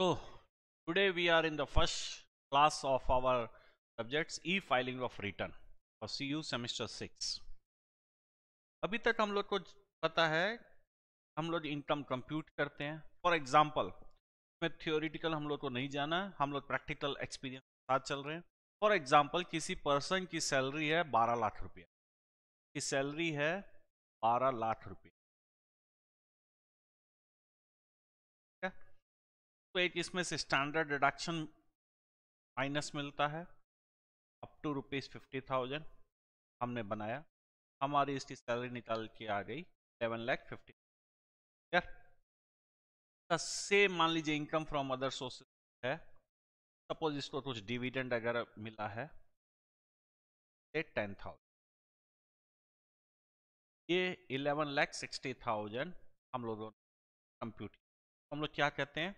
So today we are in the first class of our subjects e-filing of return for CU semester 6. अभी तक हम लोग को पता है हम लोग इनकम कंप्यूट करते हैं फॉर एग्जाम्पल में थियोरिटिकल हम लोग को नहीं जाना हम लोग प्रैक्टिकल एक्सपीरियंस के साथ चल रहे हैं फॉर एग्जाम्पल किसी पर्सन की सैलरी है बारह लाख रुपया की सैलरी है बारह लाख रुपये तो एक इसमें से स्टैंडर्ड डिडक्शन माइनस मिलता है up to rupees fifty thousand हमने बनाया हमारी इसकी सैलरी निकाल के आ गई seven lakh fifty clear same मान लीजिए इनकम फ्रॉम अदर सोर्सेज है सपोज इसको कुछ डिविडेंड अगर मिला है टेन थाउजेंड ये इलेवन लैख सिक्सटी थाउजेंड हम लोगों ने कंप्यूट हम लोग क्या कहते हैं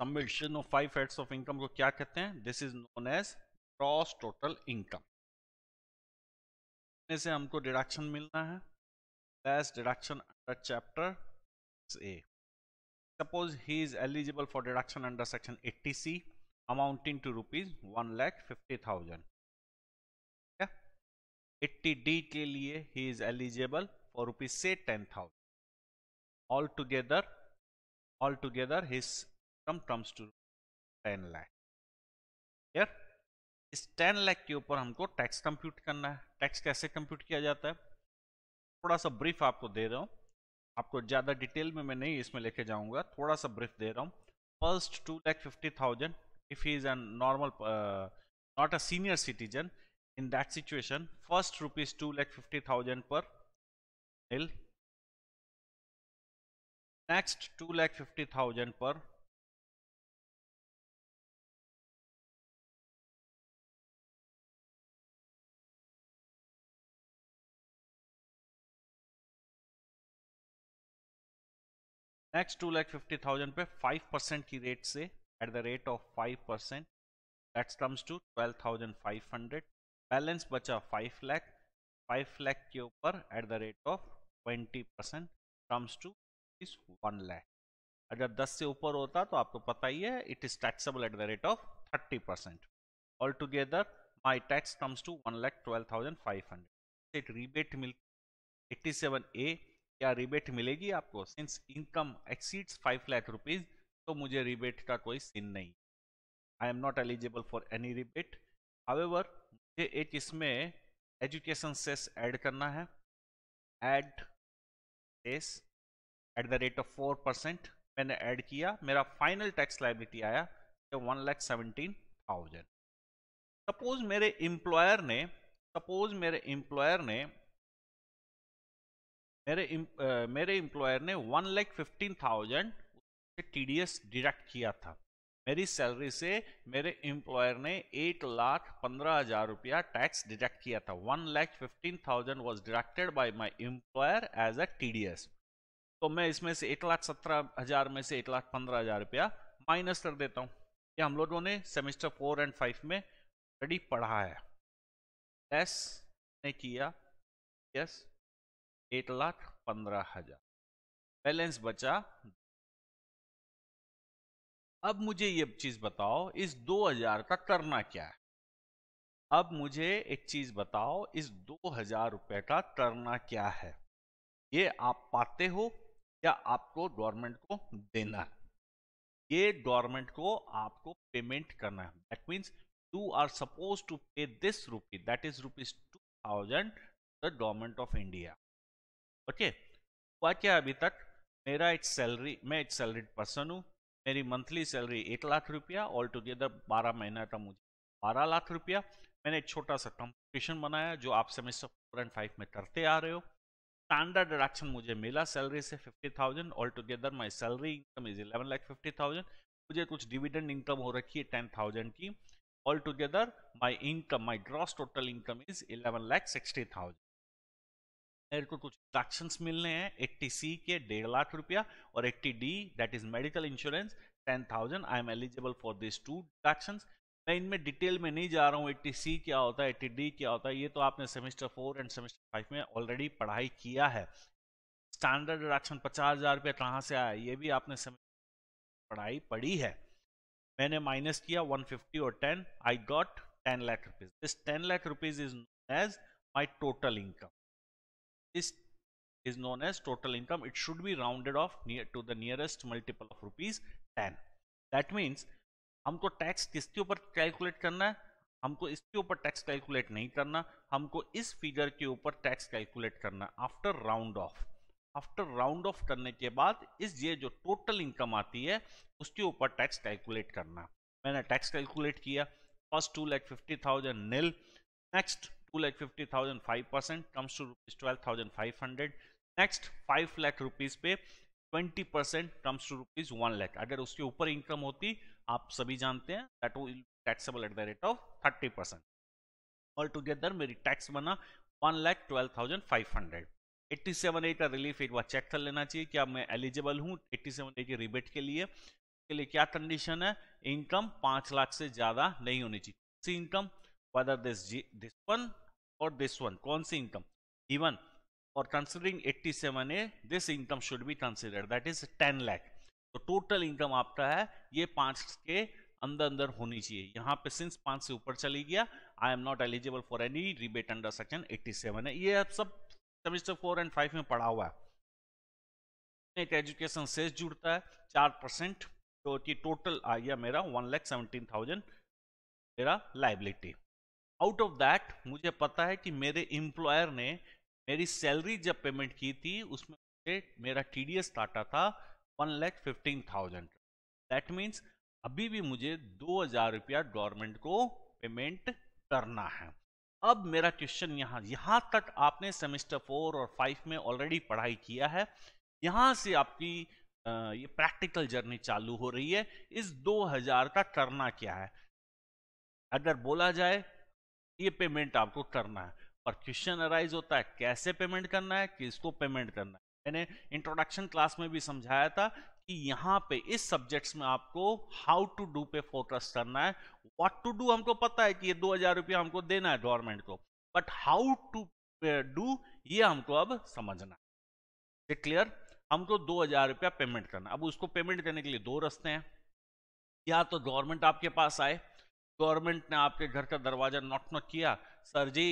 submission of five heads of income को क्या कहते हैं this is known as gross total income से हमको डिडक्शन मिलना है less deduction under chapter A suppose he is eligible for deduction under section 80 C amounting to rupees one lakh fifty thousand क्या eighty D के लिए he is eligible for rupees से ten thousand all together all together his come terms to ten lakh clear इस ten lakh के ऊपर हमको tax compute करना है टैक्स कैसे कंप्यूट किया जाता है थोड़ा सा ब्रीफ आपको दे रहा हूँ आपको ज़्यादा डिटेल में मैं नहीं इसमें लेके जाऊँगा थोड़ा सा ब्रीफ दे रहा हूँ first two lakh fifty thousand if he is an normal not a senior citizen in in that situation first rupees 2 lakh 50000 per next two lakh fifty thousand पर next two lakh fifty thousand पे फाइव परसेंट की rate से at the rate of five percent that's comes to twelve thousand five hundred balance बचा five lakh five lakh के ऊपर at the rate of twenty percent comes to is one lakh अगर दस से ऊपर होता तो आपको पता ही है it is taxable at the rate of thirty percent all together my tax comes to one lakh twelve thousand five hundred rebate मिलती एट्टी सेवन ए क्या रिबेट मिलेगी आपको since income exceeds five lakh rupees तो मुझे रिबेट का कोई scene नहीं I am not eligible for any rebate however मुझे एक इसमें एजुकेशन सेस ऐड करना है add cess at the rate of four percent मैंने ऐड किया मेरा फाइनल टैक्स लाइबिलिटी आया one lakh seventeen thousand suppose मेरे एम्प्लॉयर ने सपोज मेरे एम्प्लॉयर ने मेरे आ, मेरे इम्प्लॉयर ने one lakh fifteen thousand T D S deduct किया था मेरी सैलरी से मेरे इम्प्लॉयर ने एट लाख पंद्रह हजार रुपया टैक्स डिडक्ट किया था one lakh fifteen thousand was deducted by my employer as a T D S तो मैं इसमें से एक लाख सत्रह हजार में से एक लाख पंद्रह हजार रुपया माइनस कर देता हूँ ये हम लोगों ने सेमेस्टर फोर एंड फाइव में ऑलरेडी पढ़ा है एस ने किया यस yes. एक लाख पंद्रह हजार बैलेंस बचा अब मुझे ये चीज बताओ इस दो हजार का करना क्या है अब मुझे एक चीज बताओ इस दो हजार रुपए का करना क्या है ये आप पाते हो या आपको गवर्नमेंट को देना है ये गवर्नमेंट को आपको पेमेंट करना है that means you are suppose to pay this rupee that is rupees two thousand the government of India okay हुआ क्या अभी तक मेरा एक सैलरी मैं एक सैलरीड पर्सन हूँ मेरी मंथली सैलरी एक लाख रुपया ऑल टुगेदर बारह महीना का मुझे बारह लाख रुपया मैंने एक छोटा सा कंपटीशन बनाया जो आप सेमेस्टर फोर एंड फाइव में करते आ रहे हो स्टैंडर्ड डिडक्शन मुझे मिला सैलरी से fifty thousand all together my salary income is eleven lakh fifty thousand मुझे कुछ डिविडेंड इनकम हो रखी है टेन थाउजेंड की all together my income my gross total income is eleven lakh sixty thousand मेरे को कुछ ट्रैक्शंस मिलने हैं एट्टी सी के डेढ़ लाख रुपया और eighty D that is medical insurance ten thousand I am eligible for this two deductions मैं इनमें डिटेल में नहीं जा रहा हूँ एट्टी सी क्या होता है एट्टी डी क्या होता है ये तो आपने semester four and semester five में ऑलरेडी पढ़ाई किया है स्टैंडर्ड डिडक्शन पचास हज़ार रुपया कहाँ से आया ये भी आपने पढ़ाई पढ़ी है मैंने माइनस किया वन फिफ्टी और ten I got ten lakh rupees this ten lakh rupees is known as my total income This is known as total income. It should be rounded off near to the nearest multiple of rupees 10. That means हमको tax किसके ऊपर calculate करना है हमको इसके ऊपर tax calculate नहीं करना हमको इस फिगर के ऊपर टैक्स कैलकुलेट करना after round off after round off करने के बाद इस ये जो टोटल इनकम आती है उसके ऊपर टैक्स कैलकुलेट करना मैंने टैक्स कैलकुलेट किया first two lakh fifty thousand next two lakh fifty thousand five percent comes to rupees twelve thousand five hundred next five lakh rupees पे twenty percent comes to rupees one lakh अगर उसके ऊपर इनकम होती आप सभी जानते हैं that will taxable at the rate of thirty percent all together मेरी टैक्स बना one lakh twelve thousand five hundred eighty seven ए का रिलीफ एक बार चेक कर लेना चाहिए क्या मैं एलिजिबल हूँ एट्टी सेवन ए के रिबेट के लिए के लिए क्या कंडीशन है इनकम पाँच लाख से ज़्यादा नहीं होनी चाहिए इनकम whether दिस जी दिस वन वन कौन सी इनकम इवन और considering for seven A this income should be considered that is 10 lakh तो टोटल इनकम आपका है ये पांच के अंदर अंदर होनी चाहिए यहाँ पे सिंस पांच से ऊपर चली गया I am not eligible for any rebate under section 87 है ये आप सब सेमेस्टर फोर एंड फाइव में पढ़ा हुआ है एक एजुकेशन सेस जुड़ता है चार परसेंट तो टोटल आ गया मेरा वन लैख सेवनटीन थाउजेंड मेरा लाइबिलिटी आउट ऑफ दैट मुझे पता है कि मेरे एम्प्लॉयर ने मेरी सैलरी जब पेमेंट की थी उसमें मुझे मेरा टी डी एस काटा था one lakh fifteen thousand that means अभी भी मुझे दो हज़ार रुपया गवर्नमेंट को पेमेंट करना है अब मेरा क्वेश्चन यहाँ यहाँ तक आपने सेमेस्टर फोर और फाइव में ऑलरेडी पढ़ाई किया है यहाँ से आपकी ये प्रैक्टिकल जर्नी चालू हो रही है इस दो हजार का करना क्या है अगर बोला जाए ये पेमेंट आपको करना है पर क्वेश्चन अराइज होता है कैसे पेमेंट करना है किसको पेमेंट करना है मैंने इंट्रोडक्शन क्लास में भी समझाया था कि यहाँ पे इस सब्जेक्ट्स में आपको हाउ टू डू पे फोकस करना है व्हाट टू डू हमको पता है कि ये दो हजार रुपया हमको देना है गवर्नमेंट को बट हाउ टू डू ये हमको अब समझना है क्लियर हमको दो हजार रुपया पेमेंट करना अब उसको पेमेंट करने के लिए दो रस्ते हैं या तो गवर्नमेंट आपके पास आए गवर्नमेंट ने आपके घर का दरवाजा नॉक नॉक किया सर जी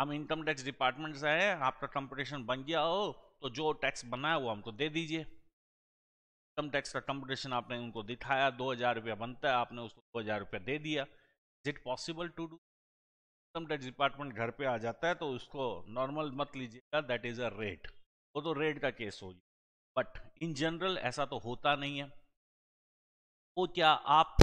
हम इनकम टैक्स डिपार्टमेंट से आए आपका कंपटीशन बन गया हो तो जो टैक्स बना है वो हमको दे दीजिए इनकम टैक्स का कंपटीशन आपने उनको दिखाया दो हज़ार रुपया बनता है आपने उसको दो हज़ार रुपया दे दिया is it possible to do income tax department घर पे आ जाता है तो उसको नॉर्मल मत लीजिएगा दैट इज़ अ रेट वो तो रेट का केस हो बट इन जनरल ऐसा तो होता नहीं है वो क्या आप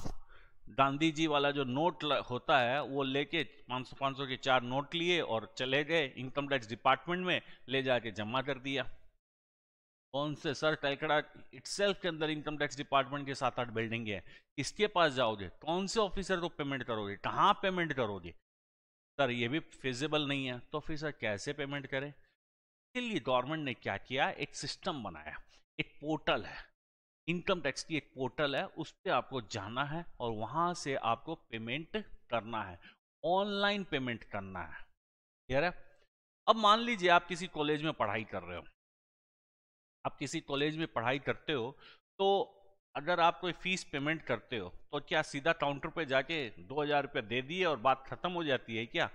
गांधी जी वाला जो नोट होता है वो लेके 500 500 के चार नोट लिए और चले गए इनकम टैक्स डिपार्टमेंट में ले जाके जमा कर दिया कौन से सर कलकड़ा इट के अंदर इनकम टैक्स डिपार्टमेंट के सात आठ बिल्डिंग है किसके पास जाओगे कौन से ऑफिसर को पेमेंट करोगे कहाँ पेमेंट करोगे सर ये भी फिजिबल नहीं है तो फिर सर कैसे पेमेंट करें इसके लिए गवर्नमेंट ने क्या किया एक सिस्टम बनाया एक पोर्टल है इनकम टैक्स की एक पोर्टल है उस पर आपको जाना है और वहां से आपको पेमेंट करना है ऑनलाइन पेमेंट करना है क्लियर है अब मान लीजिए आप किसी कॉलेज में पढ़ाई कर रहे हो आप किसी कॉलेज में पढ़ाई करते हो तो अगर आप कोई फीस पेमेंट करते हो तो क्या सीधा काउंटर पे जाके दो हज़ार रुपया दे दिए और बात ख़त्म हो जाती है क्या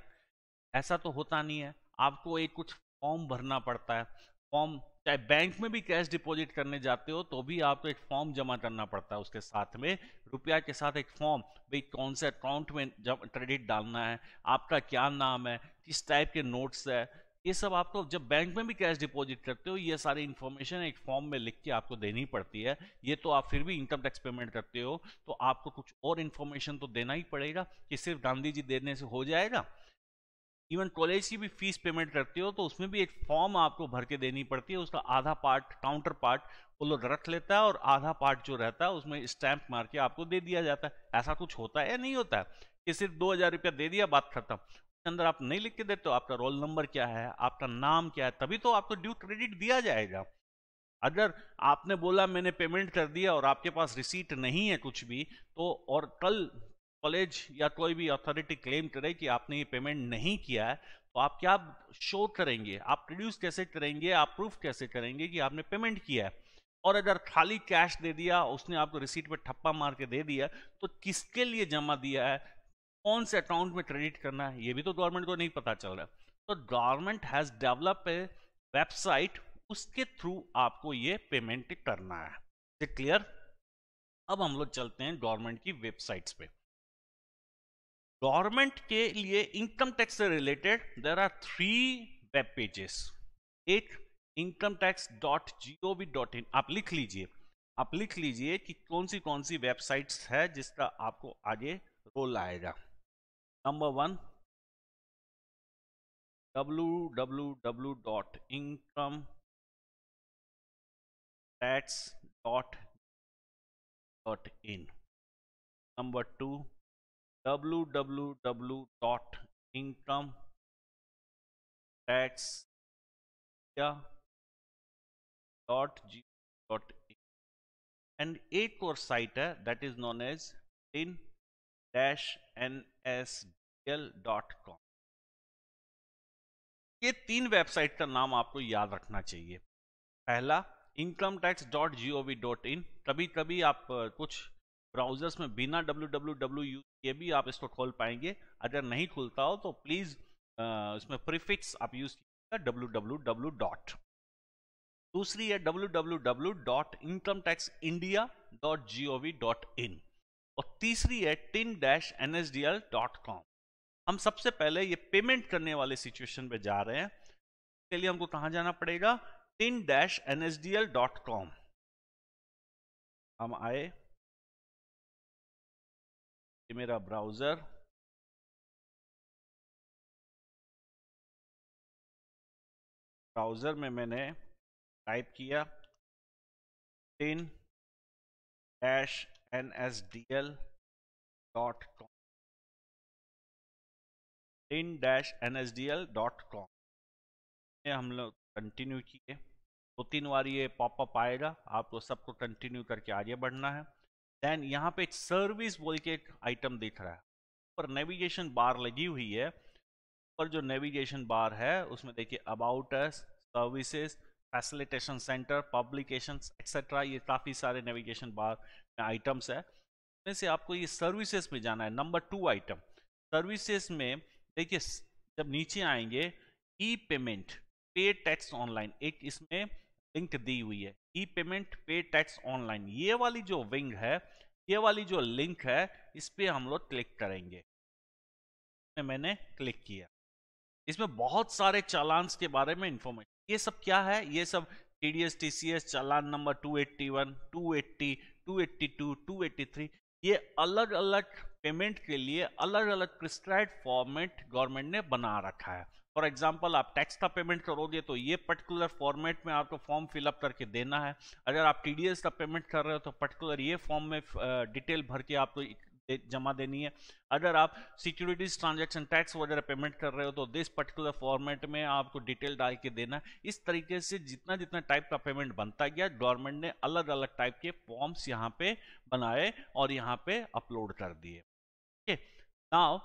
ऐसा तो होता नहीं है आपको एक कुछ फॉर्म भरना पड़ता है फॉर्म चाहे बैंक में भी कैश डिपॉजिट करने जाते हो तो भी आपको एक फॉर्म जमा करना पड़ता है उसके साथ में रुपया के साथ एक फॉर्म भाई कौन से अकाउंट में क्रेडिट डालना है आपका क्या नाम है किस टाइप के नोट्स है ये सब आपको जब बैंक में भी कैश डिपॉजिट करते हो ये सारी इन्फॉर्मेशन एक फॉर्म में लिख के आपको देनी पड़ती है ये तो आप फिर भी इनकम टैक्स पेमेंट करते हो तो आपको कुछ और इन्फॉर्मेशन तो देना ही पड़ेगा कि सिर्फ गांधी जी देने से हो जाएगा इवन कॉलेज की भी फीस पेमेंट करते हो तो उसमें भी एक फॉर्म आपको भर के देनी पड़ती है उसका आधा पार्ट काउंटर पार्ट वो लोग रख लेता है और आधा पार्ट जो रहता है उसमें स्टैंप मार के आपको दे दिया जाता है ऐसा कुछ होता है या नहीं होता है कि सिर्फ दो हज़ार रुपया दे दिया बात खत्म अंदर आप नहीं लिख के देते हो तो आपका रोल नंबर क्या है आपका नाम क्या है तभी तो आपको ड्यू क्रेडिट दिया जाएगा अगर आपने बोला मैंने पेमेंट कर दिया और आपके पास रिसीट नहीं है कुछ भी तो और कल कॉलेज या कोई भी अथॉरिटी क्लेम करे कि आपने ये पेमेंट नहीं किया है तो आप क्या शो करेंगे आप प्रोड्यूस कैसे करेंगे आप प्रूफ कैसे करेंगे कि आपने पेमेंट किया है और अगर खाली कैश दे दिया उसने आपको रिसीट पर ठप्पा मार के दे दिया तो किसके लिए जमा दिया है कौन से अकाउंट में क्रेडिट करना है ये भी तो गवर्नमेंट को नहीं पता चल रहा तो government has develop a website उसके थ्रू आपको ये पेमेंट करना है क्लियर अब हम लोग चलते हैं गवर्नमेंट की वेबसाइट्स पे गवर्नमेंट के लिए इनकम टैक्स से related there are three web pages एक income tax dot G O V dot in आप लिख लीजिए आप लिख लीजिए कि कौन सी कौन सी वेबसाइट्स है जिसका आपको आगे रोल आएगा number one W W W dot income tax dot dot in number two www.incometaxindia.gov.in and a course citer that is known as in-nsdl.com ये तीन वेबसाइट का नाम आपको याद रखना चाहिए पहला income tax dot G O V dot in कभी कभी आप कुछ ब्राउजर्स में बिना डब्ल्यू डब्ल्यू डब्ल्यू यू के भी आप इसको खोल पाएंगे अगर नहीं खुलता हो तो प्लीज़ इसमें प्रीफिक्स आप यूज़ कीजिएगा डब्ल्यू डॉट दूसरी है इन और तीसरी है टिन डैश डॉट कॉम हम सबसे पहले ये पेमेंट करने वाले सिचुएशन पे जा रहे हैं इसके लिए हमको कहाँ जाना पडेगा टिन डैश डॉट कॉम हम आए ये मेरा ब्राउज़र ब्राउज़र में मैंने टाइप किया TIN dash N S D L dot com TIN dash N S D L dot com ये हम लोग कंटिन्यू किए दो तो तीन बार ये पॉपअप आएगा आपको सबको कंटिन्यू करके आगे बढ़ना है देन यहाँ पे सर्विस बोल के एक आइटम दिख रहा है पर नेविगेशन बार लगी हुई है पर जो नेविगेशन बार है उसमें देखिए about us services facilitation centre publication etcetera ये काफ़ी सारे नेविगेशन बार में आइटम्स है इसमें से आपको ये सर्विसेज में जाना है नंबर टू आइटम सर्विसेज में देखिए जब नीचे आएंगे E payment pay tax online एक इसमें लिंक दी हुई है E payment pay tax online ये वाली जो विंग है ये वाली जो लिंक है इस पर हम लोग क्लिक करेंगे मैंने क्लिक किया इसमें बहुत सारे चालान्स के बारे में इंफॉर्मेशन ये सब क्या है ये सब T D S T C S challan number 281, 280, 282, 283 ये अलग अलग पेमेंट के लिए अलग अलग प्रिस्क्राइब फॉर्मेट गवर्नमेंट ने बना रखा है फॉर एग्जाम्पल आप टैक्स का पेमेंट करोगे तो ये पर्टिकुलर फॉर्मेट में आपको फॉर्म फिलअप करके देना है अगर आप टी का पेमेंट कर रहे हो तो पर्टिकुलर ये फॉर्म में डिटेल भर के आपको जमा देनी है अगर आप सिक्योरिटीज ट्रांजैक्शन टैक्स वगैरह पेमेंट कर रहे हो तो दिस पर्टिकुलर फॉर्मेट में आपको डिटेल डाल के देना इस तरीके से जितना जितना टाइप का पेमेंट बनता गया गवर्नमेंट ने अलग अलग टाइप के फॉर्म्स यहाँ पे बनाए और यहाँ पे अपलोड कर दिए ठीक है नाउ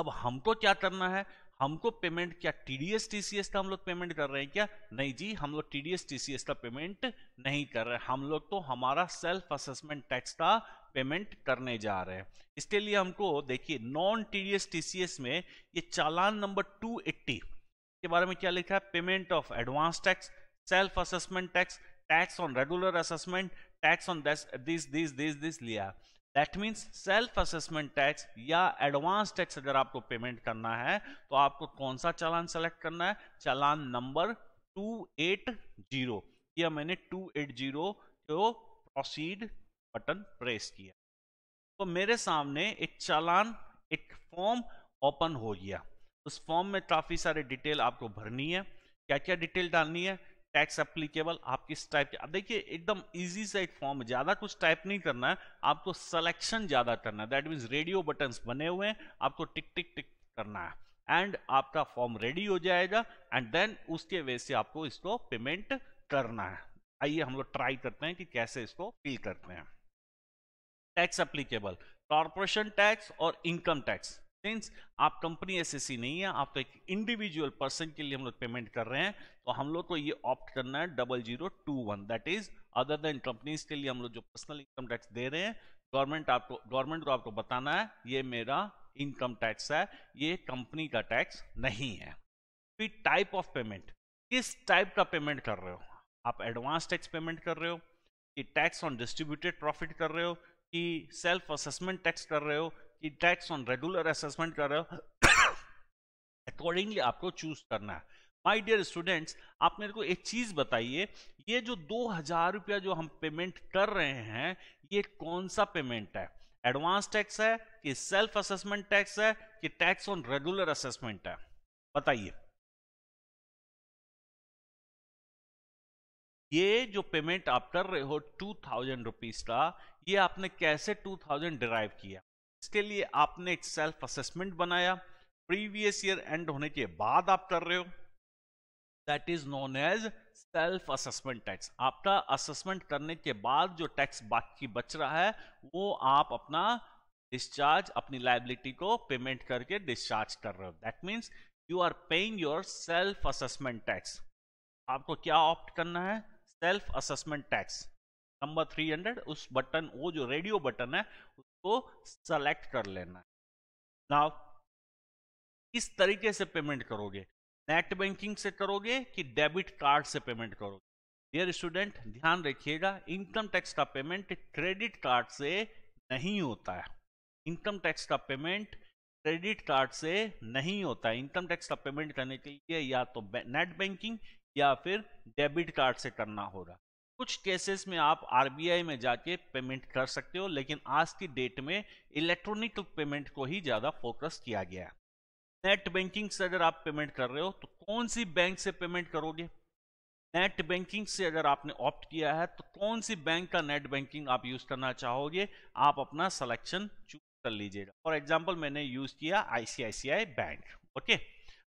अब हमको क्या करना है हमको पेमेंट क्या टीडीएस टीसीएस का हम लोग पेमेंट कर रहे हैं क्या नहीं जी हम लोग टीडीएस टीसीएस का पेमेंट नहीं कर रहे हम लोग तो हमारा सेल्फ असेसमेंट टैक्स का पेमेंट करने जा रहे हैं इसके लिए हमको देखिए नॉन टीडीएस टीसीएस में ये चालान नंबर 280 के बारे में क्या लिखा है payment of advance tax self assessment tax tax on regular assessment tax on this this this this लिया है that means self assessment tax या एडवांस टैक्स अगर आपको पेमेंट करना है तो आपको कौन सा चालान सेलेक्ट करना है चालान नंबर 280 या मैंने 280 को प्रोसीड बटन प्रेस किया तो मेरे सामने एक चालान एक फॉर्म ओपन हो गया उस फॉर्म में काफ़ी सारे डिटेल आपको भरनी है क्या क्या डिटेल डालनी है टैक्स एप्लीकेबल आप किस टाइप के अब देखिए एकदम इजी सा एक फॉर्म ज़्यादा कुछ टाइप नहीं करना है आपको सिलेक्शन ज़्यादा करना है दैट मीन्स रेडियो बटन्स बने हुए हैं आपको टिक टिक टिक करना है एंड आपका फॉर्म रेडी हो जाएगा एंड देन उसके वे से आपको इसको पेमेंट करना है आइए हम लोग ट्राई करते हैं कि कैसे इसको फिल करते हैं टैक्स एप्लीकेबल कॉरपोरेशन टैक्स और इनकम टैक्स मीन्स आप कंपनी एस नहीं है आप तो एक इंडिविजुअल पर्सन के लिए हम लोग पेमेंट कर रहे हैं तो हम लोग को ये ऑप्ट करना है double zero two one that is other than companies के लिए हम लोग जो पर्सनल इनकम टैक्स दे रहे हैं गवर्नमेंट आपको गवर्नमेंट को आपको बताना है ये मेरा इनकम टैक्स है ये कंपनी का टैक्स नहीं है फिर टाइप ऑफ पेमेंट किस टाइप का पेमेंट कर रहे हो आप एडवांस टैक्स पेमेंट कर रहे हो कि टैक्स ऑन डिस्ट्रीब्यूटेड प्रॉफिट कर रहे हो कि सेल्फ असेसमेंट टैक्स कर रहे हो ऑन रेगुलर असेसमेंट कर रहे हो अकॉर्डिंगली आपको चूज करना है माय डियर स्टूडेंट्स आप मेरे को एक चीज बताइए ये जो दो हजार रुपया जो हम पेमेंट कर रहे हैं ये कौन सा पेमेंट है एडवांस टैक्स है कि सेल्फ असेसमेंट टैक्स है कि टैक्स ऑन रेगुलर असेसमेंट है बताइए ये जो पेमेंट आप कर रहे हो टू थाउजेंड रुपीज का ये आपने कैसे टू थाउजेंड डिराइव किया इसके लिए आपने एक सेल्फ असेसमेंट बनाया प्रीवियस ईयर एंड होने के बाद आप कर रहे हो that is known as self assessment tax आपका असेसमेंट करने के बाद जो टैक्स बाकी बच रहा है वो आप अपना डिस्चार्ज अपनी लाइबिलिटी को पेमेंट करके डिस्चार्ज कर रहे हो that means you are paying your self assessment tax आपको क्या ऑप्ट करना है सेल्फ असेसमेंट टैक्स नंबर 300 उस बटन वो जो रेडियो बटन है को सेलेक्ट कर लेना है नाउ किस तरीके से पेमेंट करोगे नेट बैंकिंग से करोगे कि डेबिट कार्ड से पेमेंट करोगे डियर स्टूडेंट ध्यान रखिएगा इनकम टैक्स का पेमेंट क्रेडिट कार्ड से नहीं होता है इनकम टैक्स का पेमेंट क्रेडिट कार्ड से नहीं होता है इनकम टैक्स का पेमेंट करने के लिए या तो नेट बैंकिंग या फिर डेबिट कार्ड से करना होगा कुछ केसेस में आप आरबीआई में जाके पेमेंट कर सकते हो लेकिन आज की डेट में इलेक्ट्रॉनिक पेमेंट को ही ज़्यादा फोकस किया गया है नेट बैंकिंग से अगर आप पेमेंट कर रहे हो तो कौन सी बैंक से पेमेंट करोगे नेट बैंकिंग से अगर आपने ऑप्ट किया है तो कौन सी बैंक का नेट बैंकिंग आप यूज़ करना चाहोगे आप अपना सिलेक्शन चूज कर लीजिएगा फॉर एग्जाम्पल मैंने यूज़ किया आईसीआईसीआई बैंक ओके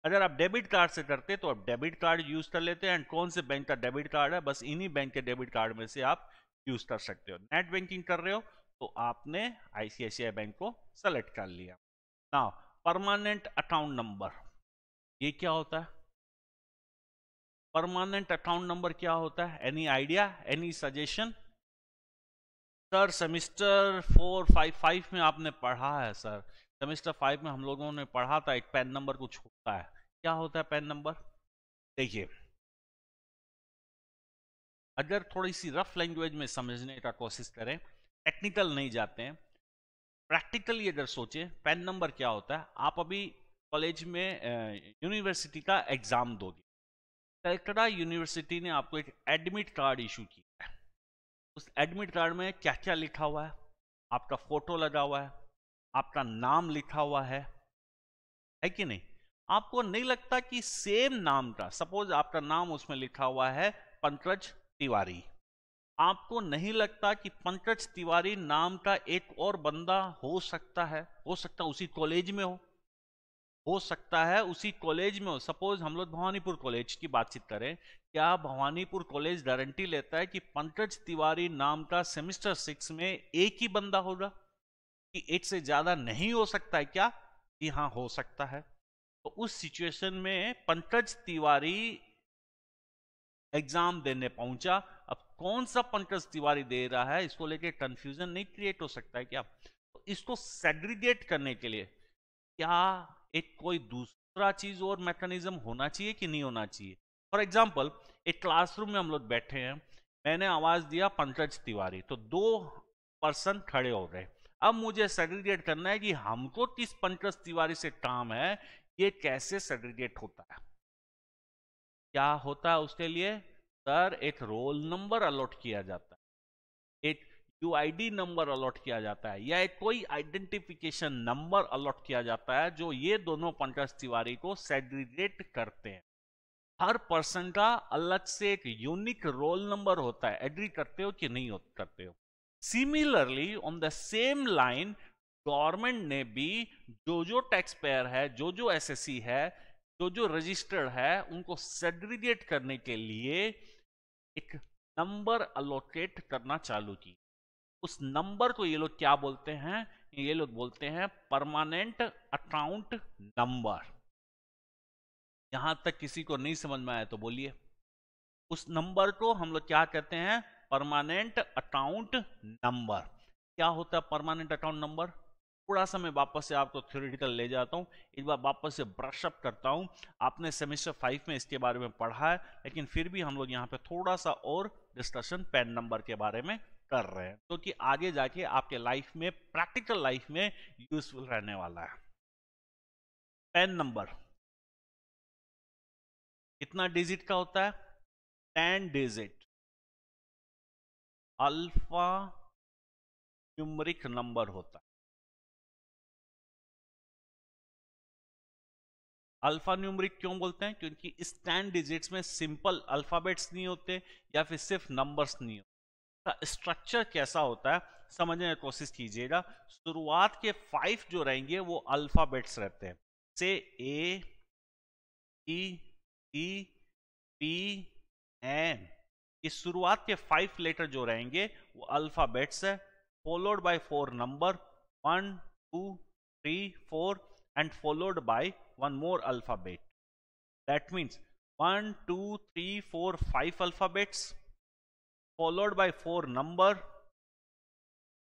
अगर आप डेबिट कार्ड से करते तो आप डेबिट कार्ड यूज़ कर लेते हैं एंड कौन से बैंक का डेबिट कार्ड है बस इन्हीं बैंक के डेबिट कार्ड में से आप यूज़ कर सकते हो नेट बैंकिंग कर रहे हो तो आपने आईसीआईसीआई बैंक को सेलेक्ट कर लिया ना परमानेंट अकाउंट नंबर ये क्या होता है परमानेंट अकाउंट नंबर क्या होता है any idea any suggestion sir semester four five five में आपने पढ़ा है सर सेमिस्टर फाइव में हम लोगों ने पढ़ा था एक पैन नंबर कुछ होता है क्या होता है पेन नंबर देखिए अगर थोड़ी सी रफ लैंग्वेज में समझने का कोशिश करें टेक्निकल नहीं जाते हैं प्रैक्टिकली अगर सोचे पेन नंबर क्या होता है आप अभी कॉलेज में यूनिवर्सिटी का एग्ज़ाम दोगे कलकड़ा यूनिवर्सिटी ने आपको एक एडमिट कार्ड इशू किया है उस एडमिट कार्ड में क्या क्या लिखा हुआ है आपका फ़ोटो लगा हुआ है आपका नाम लिखा हुआ है है कि नहीं आपको नहीं लगता कि सेम नाम का सपोज आपका नाम उसमें लिखा हुआ है पंकज तिवारी आपको नहीं लगता कि पंकज तिवारी नाम का एक और बंदा हो सकता है हो सकता उसी कॉलेज में हो हो सकता है उसी कॉलेज में हो सपोज हम लोग भवानीपुर कॉलेज की बातचीत करें क्या भवानीपुर कॉलेज गारंटी लेता है कि पंकज तिवारी नाम का सेमिस्टर सिक्स में एक ही बंदा होगा कि एक से ज्यादा नहीं हो सकता है क्या कि हाँ हो सकता है तो उस सिचुएशन में पंकज तिवारी एग्जाम देने पहुंचा अब कौन सा पंकज तिवारी दे रहा है इसको लेके कंफ्यूजन नहीं क्रिएट हो सकता है क्या तो इसको सेग्रीगेट करने के लिए क्या एक कोई दूसरा चीज और मैकेनिज्म होना चाहिए कि नहीं होना चाहिए फॉर एग्जाम्पल एक क्लासरूम में हम लोग बैठे हैं मैंने आवाज दिया पंकज तिवारी तो दो पर्सन खड़े हो रहे अब मुझे सेग्रीगेट करना है कि हमको किस पंकज तिवारी से काम है ये कैसे सेग्रीगेट होता है क्या होता है उसके लिए सर एक रोल नंबर अलॉट किया जाता है एक यू नंबर अलॉट किया जाता है या एक कोई आइडेंटिफिकेशन नंबर अलॉट किया जाता है जो ये दोनों पंकज तिवारी को सेग्रीगेट करते हैं हर पर्सन का अलग से एक यूनिक रोल नंबर होता है एग्री करते हो कि नहीं करते हो similarly on the same line government ने भी जो जो टैक्स पेयर है जो जो एसएससी है जो जो रजिस्टर्ड है उनको सेग्रीगेट करने के लिए एक नंबर अलोकेट करना चालू की उस नंबर को ये लोग क्या बोलते हैं ये लोग बोलते हैं परमानेंट अकाउंट नंबर यहां तक किसी को नहीं समझ में आया तो बोलिए उस नंबर को हम लोग क्या कहते हैं परमानेंट अकाउंट नंबर क्या होता है परमानेंट अकाउंट नंबर थोड़ा सा मैं वापस से आपको थ्योरिटिकल ले जाता हूँ एक बार वापस से ब्रशअप करता हूँ आपने सेमेस्टर फाइव में इसके बारे में पढ़ा है लेकिन फिर भी हम लोग यहाँ पे थोड़ा सा और डिस्कशन पेन नंबर के बारे में कर रहे हैं क्योंकि तो आगे जाके आपके लाइफ में प्रैक्टिकल लाइफ में यूजफुल रहने वाला है पेन नंबर कितना डिजिट का होता है ten digit alpha numeric number होता है अल्फा न्यूमरिक क्यों बोलते हैं क्योंकि स्टैंड डिजिट्स में सिंपल अल्फ़ाबेट्स नहीं होते या फिर सिर्फ नंबर्स नहीं होते स्ट्रक्चर कैसा होता है समझने की कोशिश कीजिएगा शुरुआत के फाइव जो रहेंगे वो अल्फ़ाबेट्स रहते हैं से ए पी एम इस शुरुआत के फाइव लेटर जो रहेंगे वो अल्फ़ाबेट्स है followed by four number one two three four and followed by one more alphabet. That means 1, 2, 3, 4, 5 alphabets followed by 4 number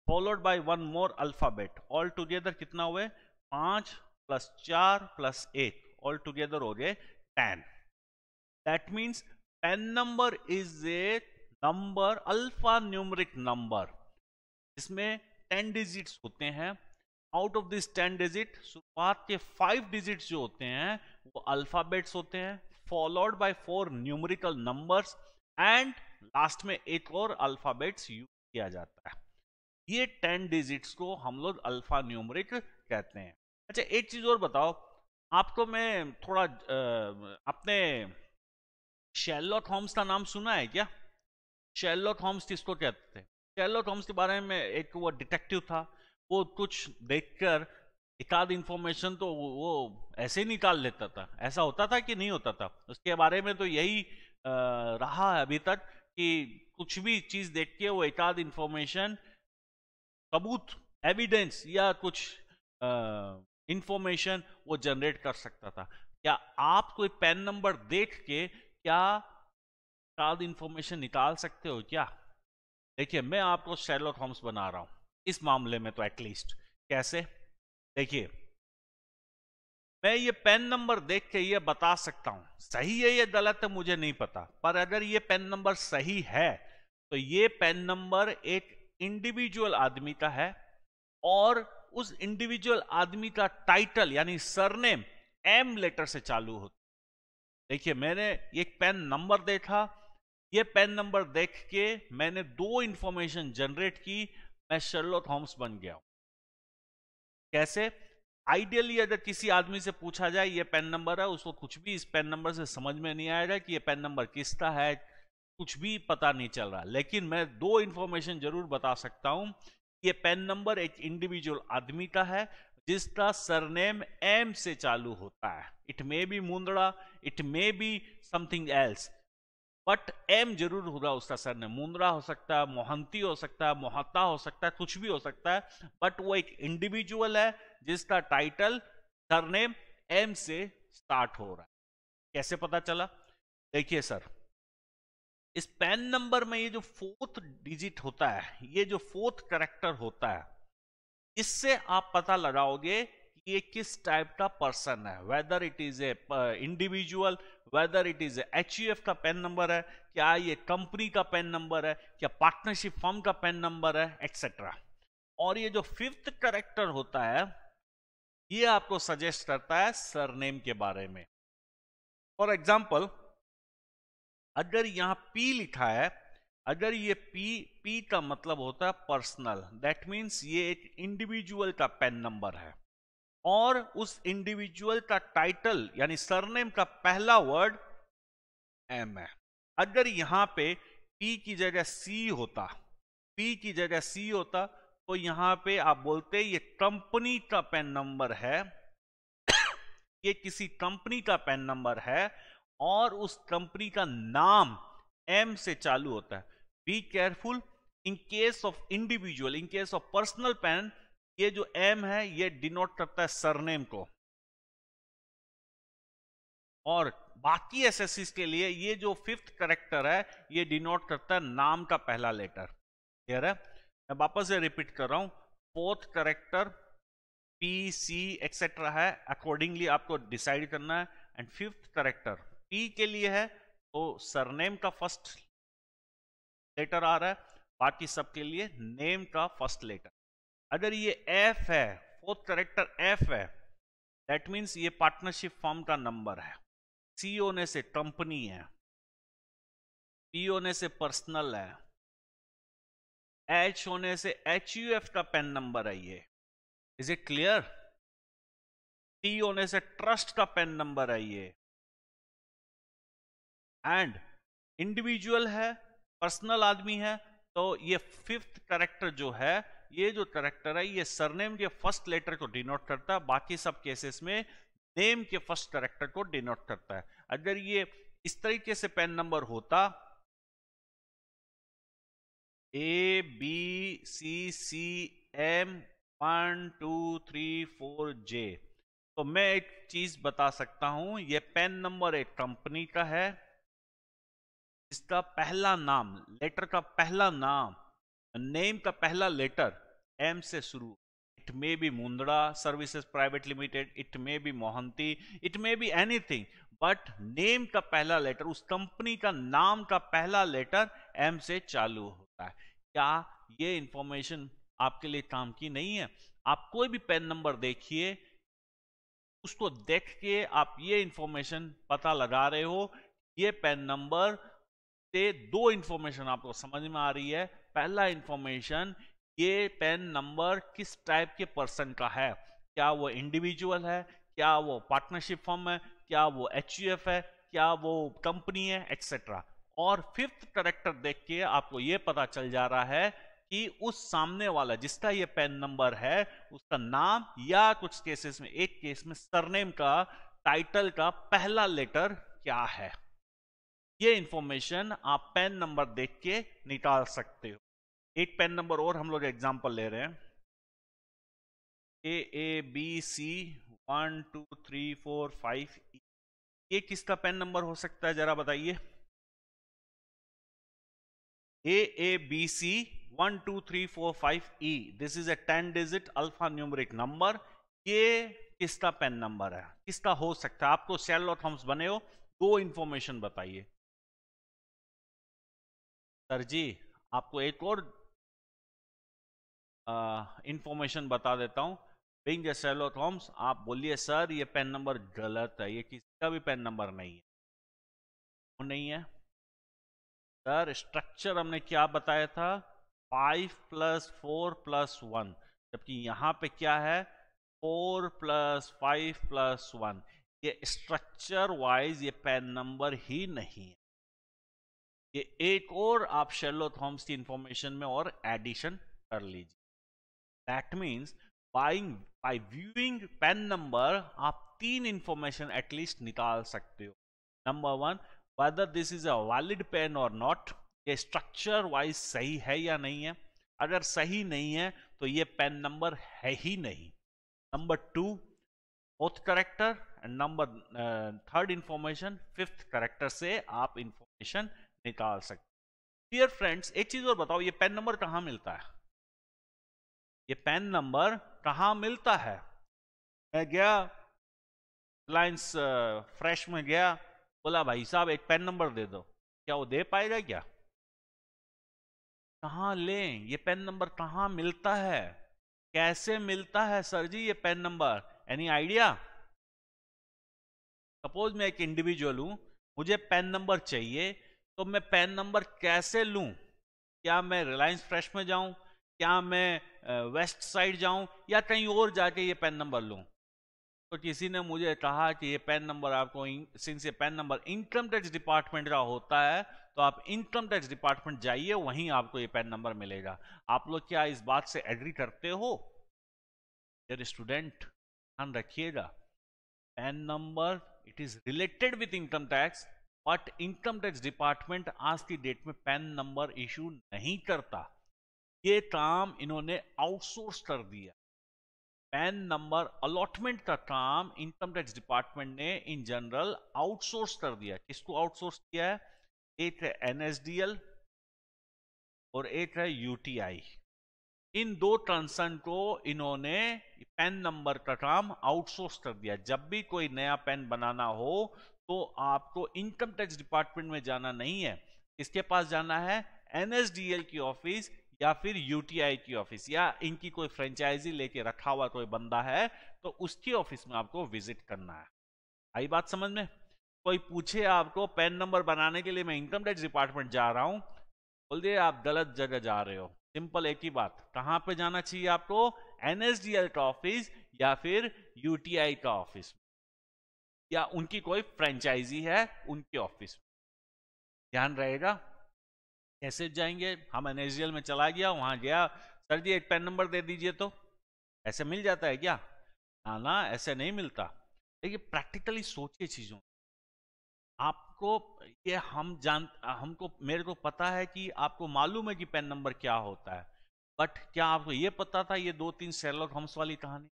followed by one more alphabet. All together kitna हुए? 5 plus 4 plus 8 all together हो गए 10. That means 10 number is a number alphanumeric number जिसमें 10 digits होते हैं out of this ten digit शुरुआत के five digit जो होते हैं वो अल्फाबेट्स होते हैं followed by four numerical numbers and last में एक और अल्फाबेट्स यूज किया जाता है ये टेन डिजिट्स को हम लोग अल्फा न्यूमरिक कहते हैं अच्छा एक चीज और बताओ आपको मैं थोड़ा आ, अपने शेर्लॉक होम्स का नाम सुना है क्या शेर्लॉक होम्स किसको कहते थे शेर्लॉक होम्स के बारे में एक वो डिटेक्टिव था वो कुछ देखकर एक आध इन्फॉर्मेशन तो वो ऐसे ही निकाल लेता था ऐसा होता था कि नहीं होता था उसके बारे में तो यही रहा है अभी तक कि कुछ भी चीज़ देख के वो एक आध इन्फॉर्मेशन सबूत एविडेंस या कुछ इन्फॉर्मेशन वो जनरेट कर सकता था क्या आप कोई पैन नंबर देख के क्या इंफॉर्मेशन इन्फॉर्मेशन निकाल सकते हो क्या देखिए मैं आपको शेलो थॉम्स बना रहा हूँ इस मामले में तो एटलीस्ट कैसे देखिए मैं ये पेन नंबर देख के ये बता सकता हूं सही है ये गलत है मुझे नहीं पता पर अगर ये पेन नंबर सही है तो ये पेन नंबर एक इंडिविजुअल आदमी का है और उस इंडिविजुअल आदमी का टाइटल यानी सरनेम एम लेटर से चालू होता देखिए मैंने एक पेन नंबर देखा ये पेन नंबर देख के मैंने दो इंफॉर्मेशन जनरेट की मैं शर्लोट होम्स बन गया हूं कैसे आइडियली अगर किसी आदमी से पूछा जाए ये पेन नंबर है उसको कुछ भी इस पेन नंबर से समझ में नहीं आएगा कि ये पेन नंबर किसका है कुछ भी पता नहीं चल रहा लेकिन मैं दो इन्फॉर्मेशन जरूर बता सकता हूं ये पेन नंबर एक इंडिविजुअल आदमी का है जिसका सरनेम एम से चालू होता है it may be Mundada it may be something else but M जरूर हो रहा उसका सर ने मुंद्रा हो सकता है मोहंती हो सकता है मोहता हो सकता है कुछ भी हो सकता है बट वो एक इंडिविजुअल है जिसका टाइटल सरनेम एम से स्टार्ट हो रहा है कैसे पता चला देखिए सर इस पैन नंबर में ये जो फोर्थ डिजिट होता है ये जो फोर्थ करेक्टर होता है इससे आप पता लगाओगे ये किस टाइप का पर्सन है whether it is a individual whether it is H का पेन नंबर है क्या ये कंपनी का पेन नंबर है क्या पार्टनरशिप फर्म का पेन नंबर है एक्सेट्रा और ये जो फिफ्थ करेक्टर होता है ये आपको सजेस्ट करता है सरनेम के बारे में फॉर एग्जाम्पल अगर यहां पी लिखा है अगर ये पी पी का मतलब होता है पर्सनल दैट मीन्स ये एक इंडिविजुअल का पेन नंबर है और उस इंडिविजुअल का टाइटल यानी सरनेम का पहला वर्ड एम है अगर यहां पे पी की जगह सी होता पी की जगह सी होता तो यहां पे आप बोलते ये कंपनी का पेन नंबर है ये किसी कंपनी का पेन नंबर है और उस कंपनी का नाम एम से चालू होता है be careful in case of individual in case of personal PAN ये जो एम है ये डिनोट करता है सरनेम को और बाकी एसएससीज के लिए ये जो फिफ्थ करेक्टर है ये डिनोट करता है नाम का पहला लेटर क्लियर है मैं वापस से रिपीट कर रहा हूं fourth character P C etcetera है अकॉर्डिंगली आपको डिसाइड करना है एंड फिफ्थ करेक्टर पी के लिए है तो सरनेम का फर्स्ट लेटर आ रहा है बाकी सबके लिए नेम का फर्स्ट लेटर अगर ये एफ है फोर्थ करेक्टर एफ है दैट मीन्स ये पार्टनरशिप फॉर्म का नंबर है सी होने से कंपनी है पी होने से पर्सनल है एच होने से एच यू एफ का पेन नंबर है ये इज इट क्लियर टी होने से ट्रस्ट का पेन नंबर है ये एंड इंडिविजुअल है पर्सनल आदमी है तो ये फिफ्थ करेक्टर जो है ये जो करेक्टर है ये सरनेम के फर्स्ट लेटर को डिनोट करता है बाकी सब केसेस में नेम के फर्स्ट करेक्टर को डिनोट करता है अगर ये इस तरीके से पेन नंबर होता A B C C M one two three four J तो मैं एक चीज बता सकता हूं ये पेन नंबर एक कंपनी का है इसका पहला नाम लेटर का पहला नाम नेम का पहला लेटर एम से शुरू it may be Mundra services private limited it may be Mohanty it may be anything but name का पहला लेटर उस कंपनी का नाम का पहला लेटर एम से चालू होता है क्या ये इंफॉर्मेशन आपके लिए काम की नहीं है आप कोई भी पेन नंबर देखिए उसको देख के आप ये इंफॉर्मेशन पता लगा रहे हो ये पेन नंबर से दो इंफॉर्मेशन आपको समझ में आ रही है पहला इंफॉर्मेशन ये पेन नंबर किस टाइप के पर्सन का है क्या वो इंडिविजुअल है क्या वो पार्टनरशिप फॉर्म है क्या वो एच है क्या वो कंपनी है एक्सेट्रा और फिफ्थ करेक्टर देख के आपको ये पता चल जा रहा है कि उस सामने वाला जिसका ये पेन नंबर है उसका नाम या कुछ केसेस में एक केस में सरनेम का टाइटल का पहला लेटर क्या है ये इंफॉर्मेशन आप पेन नंबर देख के निकाल सकते हो एक पेन नंबर और हम लोग एग्जाम्पल ले रहे हैं A A B C one two three four five ये किसका पेन नंबर हो सकता है जरा बताइए A A B C one two three four five E this is a ten digit alpha numeric number ये किसका पेन नंबर है किसका हो सकता है आपको सेल और थम्स बने हो दो इंफॉर्मेशन बताइए सर जी आपको एक और इंफॉर्मेशन बता देता हूँ बिंग एसेलो थॉम्स आप बोलिए सर ये पेन नंबर गलत है ये किसी का भी पेन नंबर नहीं है वो नहीं है सर स्ट्रक्चर हमने क्या बताया था five plus four plus one जबकि यहाँ पे क्या है four plus five plus one ये स्ट्रक्चर वाइज ये पेन नंबर ही नहीं है ये एक और आप शेलो थॉम्स की इंफॉर्मेशन में और एडिशन कर लीजिए that means by by viewing pen number आप तीन इंफॉर्मेशन एटलीस्ट निकाल सकते हो number one whether this is a valid pen or not ये स्ट्रक्चर वाइज सही है या नहीं है अगर सही नहीं है तो ये पेन नंबर है ही नहीं number two fourth character and number third information fifth character से आप इंफॉर्मेशन निकाल सकते डियर फ्रेंड्स एक चीज और बताओ ये पेन नंबर कहाँ मिलता है ये पैन नंबर कहाँ मिलता है मैं गया रिलायंस फ्रेश में गया बोला भाई साहब एक पैन नंबर दे दो क्या वो दे पाएगा क्या कहाँ लें ये पैन नंबर कहाँ मिलता है कैसे मिलता है सर जी ये PAN number any idea suppose मैं एक इंडिविजुअल हूं मुझे पेन नंबर चाहिए तो मैं पैन नंबर कैसे लूं क्या मैं रिलायंस फ्रेश में जाऊं क्या मैं वेस्ट साइड जाऊं या कहीं और जाके ये पेन नंबर लूं तो किसी ने मुझे कहा कि ये पेन नंबर आपको सिंस ये PAN number income tax department का होता है तो आप इनकम टैक्स डिपार्टमेंट जाइए वहीं आपको ये पेन नंबर मिलेगा आप लोग क्या इस बात से एग्री करते हो यार स्टूडेंट ध्यान रखिएगा PAN number it is related with income tax but income tax department आज की डेट में पेन नंबर इशू नहीं करता ये काम इन्होंने आउटसोर्स कर दिया पैन नंबर अलॉटमेंट का काम इनकम टैक्स डिपार्टमेंट ने इन जनरल आउटसोर्स कर दिया किसको आउटसोर्स किया है एक है एनएसडीएल और एक है यूटीआई इन दो ट्रांसन को इन्होंने पेन नंबर का काम आउटसोर्स कर दिया जब भी कोई नया पेन बनाना हो तो आपको इनकम टैक्स डिपार्टमेंट में जाना नहीं है इसके पास जाना है एनएसडीएल की ऑफिस या फिर यूटीआई की ऑफिस या इनकी कोई फ्रेंचाइजी लेके रखा हुआ कोई बंदा है तो उसकी ऑफिस में आपको विजिट करना है आई बात समझ में कोई पूछे आपको पैन नंबर बनाने के लिए मैं इनकम टैक्स डिपार्टमेंट जा रहा हूं बोल दिए आप गलत जगह जा रहे हो सिंपल एक ही बात कहां पे जाना चाहिए आपको एनएसडीएल का ऑफिस या फिर यूटीआई का ऑफिस या उनकी कोई फ्रेंचाइजी है उनके ऑफिस ध्यान रहेगा कैसे जाएंगे हम एन में चला गया वहां गया सर जी एक पेन नंबर दे दीजिए तो ऐसे मिल जाता है क्या ना ना ऐसे नहीं मिलता देखिए प्रैक्टिकली सोचिए चीजों आपको ये हम जान हमको मेरे को पता है कि आपको मालूम है कि पेन नंबर क्या होता है बट क्या आपको ये पता था ये दो तीन सेलर होम्स वाली कहानी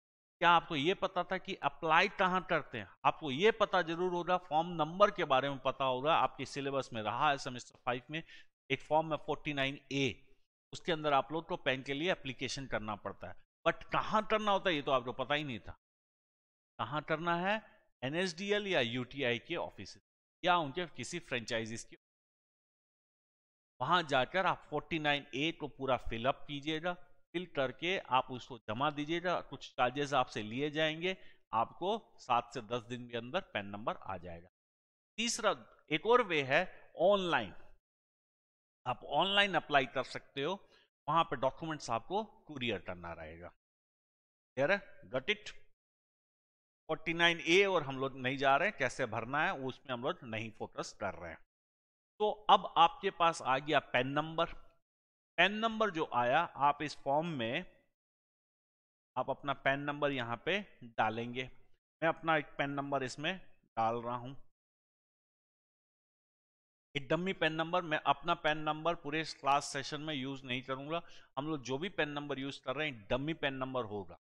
क्या आपको ये पता था कि अप्लाई कहाँ करते हैं आपको ये पता जरूर होगा फॉर्म नंबर के बारे में पता होगा आपके सिलेबस में रहा है सेमेस्टर फाइव में एक फॉर्म है नाइन ए उसके अंदर आप लोग को पैन के लिए एप्लीकेशन करना पड़ता है बट कहाँ करना होता है ये तो आपको पता ही नहीं था कहाँ करना है एल या यूटीआई के ऑफिस या उनके किसी फ्रेंचाइजीज के वहां जाकर आप 49 ए को पूरा फिलअप कीजिएगा फिल करके आप उसको जमा दीजिएगा कुछ चार्जेस आपसे लिए जाएंगे आपको सात से दस दिन के अंदर पैन नंबर आ जाएगा तीसरा एक और वे है ऑनलाइन आप ऑनलाइन अप्लाई कर सकते हो वहां पे डॉक्यूमेंट्स आपको कुरियर करना रहेगा क्लियर है गट इट 49 ए और हम लोग नहीं जा रहे हैं कैसे भरना है उसमें हम लोग नहीं फोकस कर रहे हैं तो अब आपके पास आ गया पेन नंबर पेन नंबर जो आया आप इस फॉर्म में आप अपना पेन नंबर यहाँ पे डालेंगे मैं अपना एक पेन नंबर इसमें डाल रहा हूँ एक डमी पेन नंबर मैं अपना पेन नंबर पूरे क्लास सेशन में यूज नहीं करूंगा हम लोग जो भी पेन नंबर यूज कर रहे हैं डम्मी पेन नंबर होगा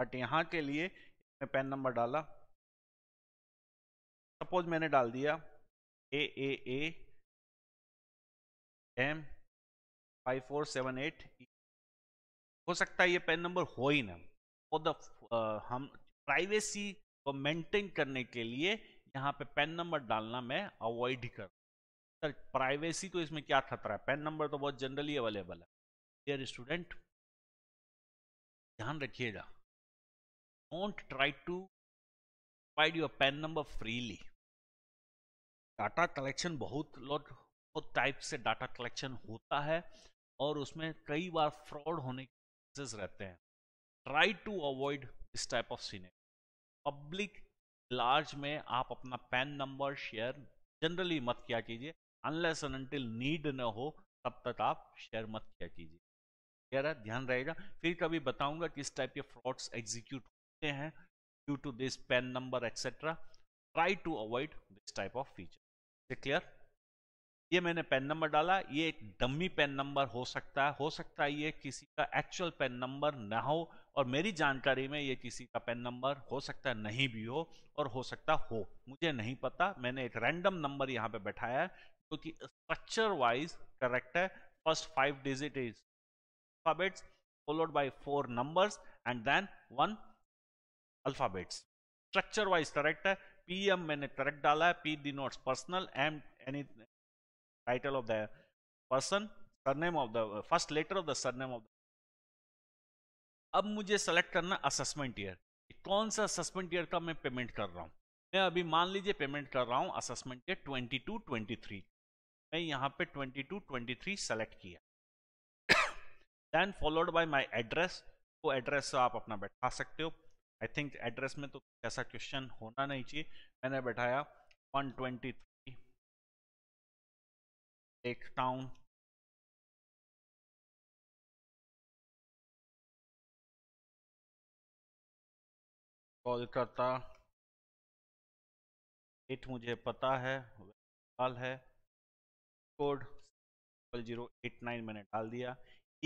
बट यहां के लिए मैं पेन नंबर डाला सपोज मैंने डाल दिया A A A M five four seven eight हो सकता है ये पेन नंबर हो ही ना फॉर द uh, हम प्राइवेसी को मेंटेन करने के लिए यहाँ पे पेन नंबर डालना मैं अवॉइड ही कर सर प्राइवेसी तो इसमें क्या खतरा है पेन नंबर तो बहुत जनरली अवेलेबल है डियर स्टूडेंट ध्यान रखिएगा don't try to provide your PAN number freely data collection बहुत लोट बहुत टाइप से डाटा कलेक्शन होता है और उसमें कई बार फ्रॉड होने के चांसेस रहते हैं ट्राई टू अवॉइड इस type of scene public large में आप अपना पैन नंबर शेयर जनरली मत किया कीजिए अनलेस अनटिल नीड न हो तब तक आप शेयर मत किया कीजिए क्लियर है ध्यान रहेगा फिर कभी बताऊंगा किस टाइप के फ्रॉड्स एग्जीक्यूट होते हैं due to this PAN number etcetera try to avoid this type of feature clear ये मैंने पेन नंबर डाला ये एक डमी पेन नंबर हो सकता है हो सकता है ये किसी का एक्चुअल पेन नंबर ना हो और मेरी जानकारी में ये किसी का पेन नंबर हो सकता है नहीं भी हो और हो सकता हो मुझे नहीं पता मैंने एक रैंडम नंबर यहाँ पे बैठाया है क्योंकि स्ट्रक्चर वाइज करेक्ट है first five digit is alphabets followed by four number and then one alphabets structure wise correct है पी एम मैंने करेक्ट डाला है P notes personal M any title of the person surname of the first letter of the surname of the अब मुझे select करना assessment year कौन सा assessment year का मैं पेमेंट कर रहा हूँ मैं अभी मान लीजिए पेमेंट कर रहा हूँ assessment year twenty two twenty three मैं यहाँ पे twenty two twenty three select किया then followed by my address वो एड्रेस आप अपना बैठा सकते हो आई थिंक एड्रेस में तो ऐसा क्वेश्चन होना नहीं चाहिए मैंने बैठाया वन ट्वेंटी थ्री एक टाउन कॉल करता डेट मुझे पता है हाल है कोड जीरो एट नाइन मैंने डाल दिया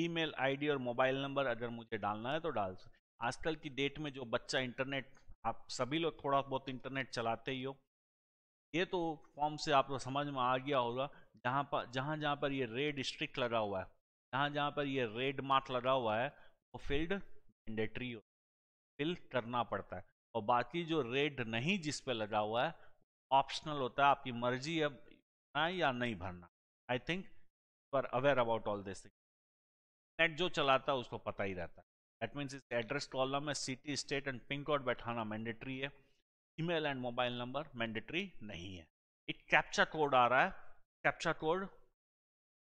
ईमेल आईडी और मोबाइल नंबर अगर मुझे डालना है तो डाल सकते आजकल की डेट में जो बच्चा इंटरनेट आप सभी लोग थोड़ा बहुत इंटरनेट चलाते ही हो ये तो फॉर्म से आपको समझ में आ गया होगा जहाँ पर जहाँ जहाँ पर ये रेड स्ट्रिक लगा हुआ है जहाँ जहाँ पर ये रेड मार्क लगा हुआ है वो फील्ड मैंडेटरी हो फिल करना पड़ता है और बाकी जो रेड नहीं जिस पे लगा हुआ है ऑप्शनल होता है आपकी मर्जी अब भरना या नहीं भरना आई थिंक पर aware about all this thing net जो चलाता है उसको पता ही रहता है दैट मीन्स इस एड्रेस कॉलम में city state and pin code बैठाना मैंडेटरी है email and mobile number mandatory नहीं है एक कैप्चा कोड आ रहा है कैप्चा कोड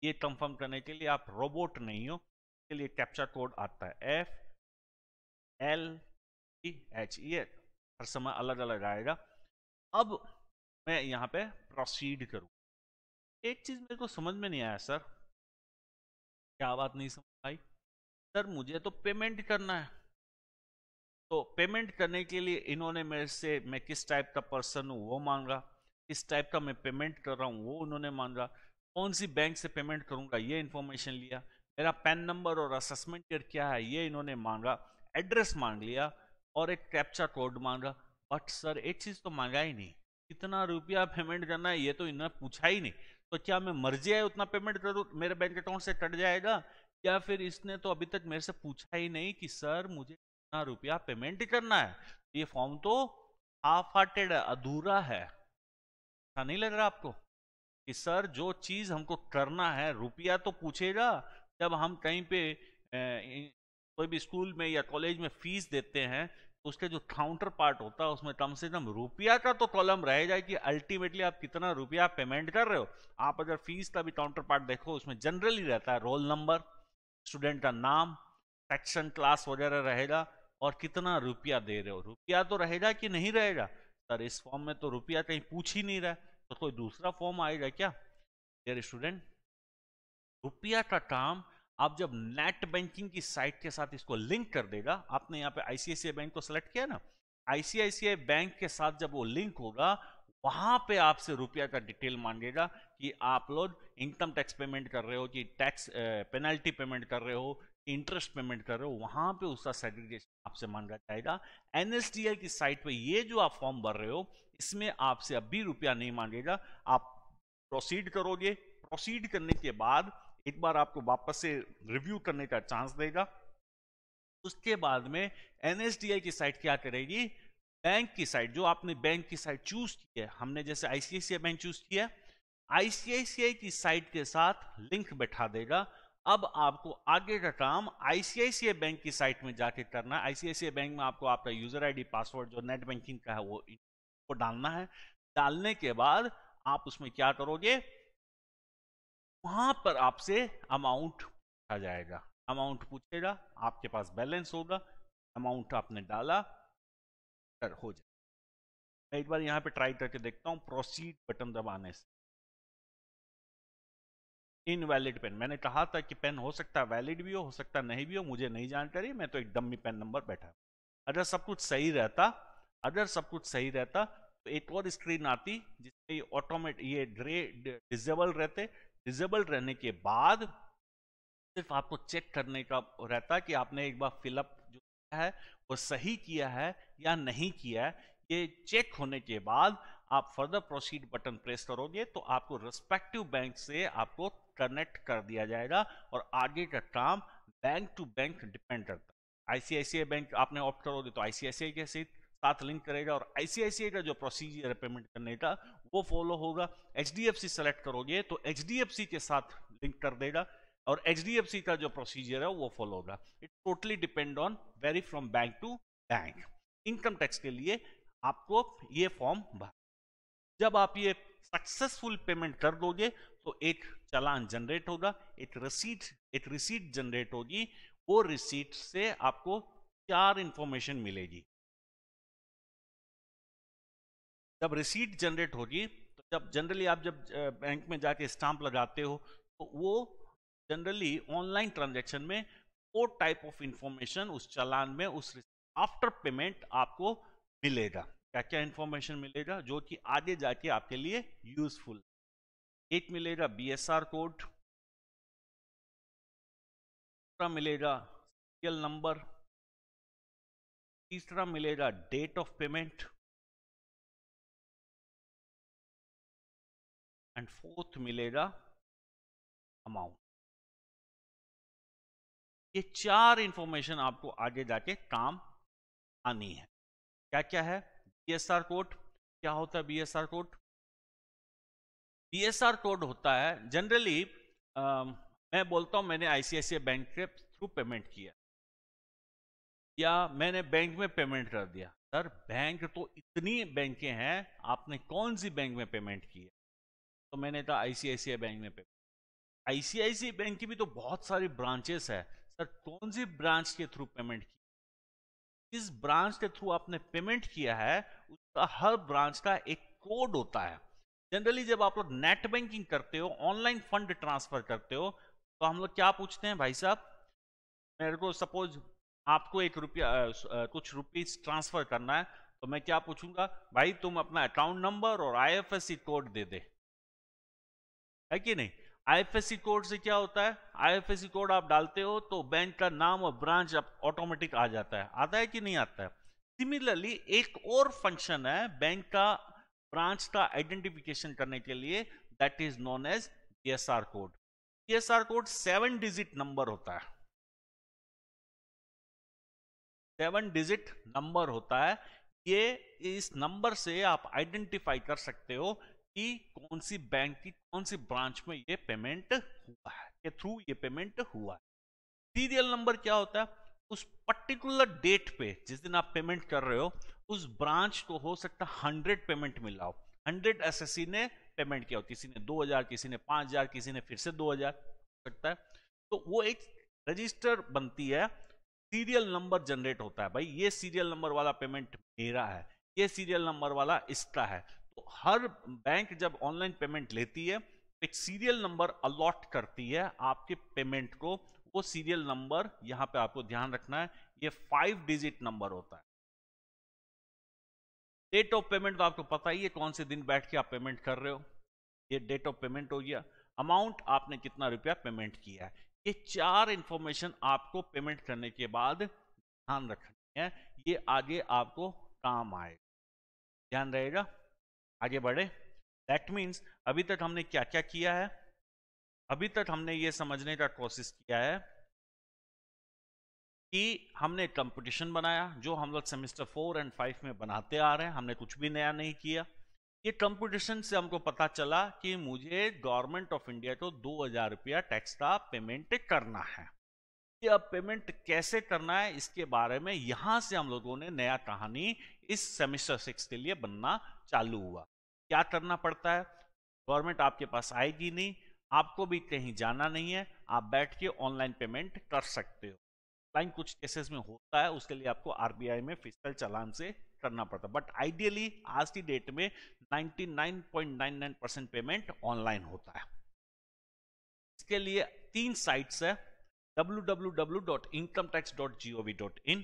ये कंफर्म करने के लिए आप रोबोट नहीं हो इसके लिए कैप्चा कोड आता है F L H E H हर समय अलग अलग आएगा अब मैं यहाँ पे प्रोसीड करूँ एक चीज़ मेरे को समझ में नहीं आया सर क्या बात नहीं समझ आई सर मुझे तो पेमेंट करना है तो पेमेंट करने के लिए इन्होंने मेरे से मैं किस टाइप का पर्सन हूँ वो मांगा किस टाइप का मैं पेमेंट कर रहा हूँ वो उन्होंने मांगा कौन सी बैंक से पेमेंट करूँगा ये इन्फॉर्मेशन लिया मेरा पैन नंबर और असेसमेंट क्या है ये इन्होंने मांगा एड्रेस मांग लिया और एक कैप्चा कोड मांगा बट सर एक चीज़ तो मांगा ही नहीं कितना रुपया पेमेंट करना है ये तो इन्होंने पूछा ही नहीं तो क्या मैं मर्जी है उतना पेमेंट करूँ मेरे बैंक अकाउंट से कट जाएगा या फिर इसने तो अभी तक मेरे से पूछा ही नहीं कि सर मुझे कितना रुपया पेमेंट करना है तो ये फॉर्म तो हाफ हार्टेड है अधूरा है ऐसा नहीं लग रहा आपको कि सर जो चीज़ हमको करना है रुपया तो पूछेगा जब हम कहीं पे कोई भी स्कूल में या कॉलेज में फीस देते हैं उसके जो काउंटर पार्ट होता है उसमें कम से कम रुपया का तो कॉलम रह जाए कि अल्टीमेटली आप कितना रुपया पेमेंट कर रहे हो आप अगर फीस का भी काउंटर पार्ट देखो उसमें जनरली रहता है रोल नंबर स्टूडेंट का नाम सेक्शन क्लास वगैरह रहेगा और कितना रुपया दे रहे हो रुपया तो रहेगा कि नहीं रहेगा सर इस फॉर्म में तो रुपया कहीं पूछ ही नहीं रहा तो कोई दूसरा फॉर्म आएगा क्या डेयर स्टूडेंट रुपया का काम का आप जब नेट बैंकिंग की साइट के साथ इसको लिंक कर देगा आपने यहाँ पे आईसीआईसीआई बैंक को सिलेक्ट किया ना आईसीआईसीआई बैंक के साथ जब वो लिंक होगा वहां पे आपसे रुपया का डिटेल मांगेगा कि आप लोग इनकम टैक्स पेमेंट कर रहे हो कि टैक्स पेनल्टी पेमेंट कर रहे हो इंटरेस्ट पेमेंट कर रहे हो वहां पे उसका सर्टिफिकेशन आपसे मांगा जाएगा एनएसडीएल की साइट पे ये जो आप फॉर्म भर रहे हो इसमें आपसे अभी रुपया नहीं मांगेगा आप प्रोसीड करोगे प्रोसीड करने के बाद एक बार आपको वापस से रिव्यू करने का चांस देगा उसके बाद में एनएसडीआई की साइट क्या करेगी बैंक की साइट जो आपने बैंक की साइट चूज की है हमने जैसे आईसीआईसीआई बैंक चूज किया आईसीआईसीआई की साइट के साथ लिंक बैठा देगा अब आपको आगे का काम आईसीआईसीआई बैंक की साइट में जाके करना है आईसीआईसीआई बैंक में आपको आपका यूजर आईडी पासवर्ड जो नेट बैंकिंग का है वो, वो डालना है डालने के बाद आप उसमें क्या करोगे वहां पर आपसे अमाउंट पूछा जाएगा अमाउंट पूछेगा आपके पास बैलेंस होगा अमाउंट आपने डाला कर हो जाए मैं एक बार यहाँ पे ट्राई करके देखता हूँ प्रोसीड बटन दबाने से इनवैलिड पेन मैंने कहा था कि पेन हो सकता है वैलिड भी हो हो सकता नहीं भी हो मुझे नहीं जानकारी मैं तो एक डम्मी पेन नंबर बैठा अगर सब कुछ सही रहता अगर सब कुछ सही रहता तो एक और स्क्रीन आती जिसमें ये ऑटोमेट ये ग्रे डिजेबल रहते डिजेबल रहने के बाद सिर्फ आपको चेक करने का रहता है कि आपने एक बार फिलअप जो है वो सही किया है या नहीं किया है ये चेक होने के बाद आप फर्दर प्रोसीड बटन प्रेस करोगे तो आपको रेस्पेक्टिव बैंक से आपको कनेक्ट कर दिया जाएगा और आगे का काम बैंक टू बैंक डिपेंड करता है आईसीआईसीआई बैंक आपने ऑप्ट करोगे तो आईसीआईसीआई के सीट साथ लिंक करेगा और आईसीआईसीआई का जो प्रोसीजर है पेमेंट करने का वो फॉलो होगा H D F C select करोगे तो एच डी एफ सी के साथ लिंक कर देगा और एच डी एफ सी का जो प्रोसीजर है वो फॉलो होगा it totally depend on very from bank to bank income tax के लिए आपको ये फॉर्म भर जब आप ये सक्सेसफुल पेमेंट कर दोगे तो एक चलान जनरेट होगा एक रिसीट एक रिसीट जनरेट होगी वो रिसीट से आपको चार इंफॉर्मेशन मिलेगी जब रिसीट जनरेट होगी तो जब जनरली आप जब बैंक में जाके स्टाम्प लगाते हो तो वो जनरली ऑनलाइन ट्रांजेक्शन में वो टाइप ऑफ इंफॉर्मेशन उस चालान में उस आफ्टर पेमेंट आपको मिलेगा क्या क्या इंफॉर्मेशन मिलेगा जो कि आगे जाके आपके लिए यूजफुल एक मिलेगा बी एस आर कोड दूसरा मिलेगा सीरियल नंबर तीसरा मिलेगा date of payment and fourth मिलेगा अमाउंट ये चार इंफॉर्मेशन आपको आगे जाके काम आनी है क्या क्या है बीएसआर कोड क्या होता है बीएसआर कोड बीएसआर कोड होता है जनरली मैं बोलता हूं मैंने आईसीआईसीआई बैंक के थ्रू पेमेंट किया या मैंने बैंक में पेमेंट कर दिया सर बैंक तो इतनी बैंकें हैं आपने कौन सी बैंक में पेमेंट की है तो मैंने कहा आईसीआईसीआई बैंक में पे आईसीआईसीआई बैंक की भी तो बहुत सारी ब्रांचेस है सर कौन सी ब्रांच के थ्रू पेमेंट की जिस ब्रांच के थ्रू आपने पेमेंट किया है उसका हर ब्रांच का एक कोड होता है जनरली जब आप लोग नेट बैंकिंग करते हो ऑनलाइन फंड ट्रांसफर करते हो तो हम लोग क्या पूछते हैं भाई साहब मेरे को सपोज आपको एक रुपया कुछ रुपीज ट्रांसफर करना है तो मैं क्या पूछूंगा भाई तुम अपना अकाउंट नंबर और आईएफएससी कोड दे दे है कि नहीं आईएफएससी कोड से क्या होता है आईएफएससी कोड आप डालते हो तो बैंक का नाम और ब्रांच ऑटोमेटिक आ जाता है आता है कि नहीं आता है सिमिलरली एक और फंक्शन है बैंक का ब्रांच का आइडेंटिफिकेशन करने के लिए that is known as PSR code PSR code seven digit number होता है सेवन डिजिट नंबर होता है ये इस नंबर से आप आइडेंटिफाई कर सकते हो कि कौन सी बैंक की कौन सी ब्रांच में ये पेमेंट हुआ है के थ्रू ये पेमेंट हुआ है सीरियल नंबर क्या होता है उस पर्टिकुलर डेट पे जिस दिन आप पेमेंट कर रहे हो उस ब्रांच को हो सकता है हंड्रेड पेमेंट मिला हो हंड्रेड एस ने पेमेंट किया हो किसी ने दो हजार किसी ने पांच हजार किसी ने फिर से दो हजार हो सकता है तो वो एक रजिस्टर बनती है सीरियल नंबर जनरेट होता है भाई ये सीरियल नंबर वाला पेमेंट मेरा है ये सीरियल नंबर वाला इसका है हर बैंक जब ऑनलाइन पेमेंट लेती है एक सीरियल नंबर अलॉट करती है आपके पेमेंट को वो सीरियल नंबर यहां पे आपको ध्यान रखना है ये फाइव डिजिट नंबर होता है डेट ऑफ पेमेंट तो आपको पता ही है कौन से दिन बैठ के आप पेमेंट कर रहे हो ये डेट ऑफ पेमेंट हो गया अमाउंट आपने कितना रुपया पेमेंट किया है ये चार इंफॉर्मेशन आपको पेमेंट करने के बाद ध्यान रखनी है ये आगे आपको काम आए ध्यान रहेगा आगे बढ़े दैट मीन्स अभी तक हमने क्या क्या किया है अभी तक हमने ये समझने का कोशिश किया है कि हमने कंपटीशन बनाया जो हम लोग सेमेस्टर फोर एंड फाइव में बनाते आ रहे हैं हमने कुछ भी नया नहीं किया ये कंपटीशन से हमको पता चला कि मुझे गवर्नमेंट ऑफ इंडिया को दो हजार रुपया टैक्स का पेमेंट करना है अब पेमेंट कैसे करना है इसके बारे में यहां से हम लोगों ने नया कहानी इस सेमेस्टर सिक्स के लिए बनना चालू हुआ क्या करना पड़ता है गवर्नमेंट आपके पास आएगी नहीं आपको भी कहीं जाना नहीं है आप बैठ के ऑनलाइन पेमेंट कर सकते हो ऑनलाइन कुछ केसेस में होता है उसके लिए आपको आरबीआई में फिजिकल चालान से करना पड़ता है बट आइडियली आज की डेट में 99.99 परसेंट पेमेंट ऑनलाइन होता है इसके लिए तीन साइट्स है www.incomeTax.gov.in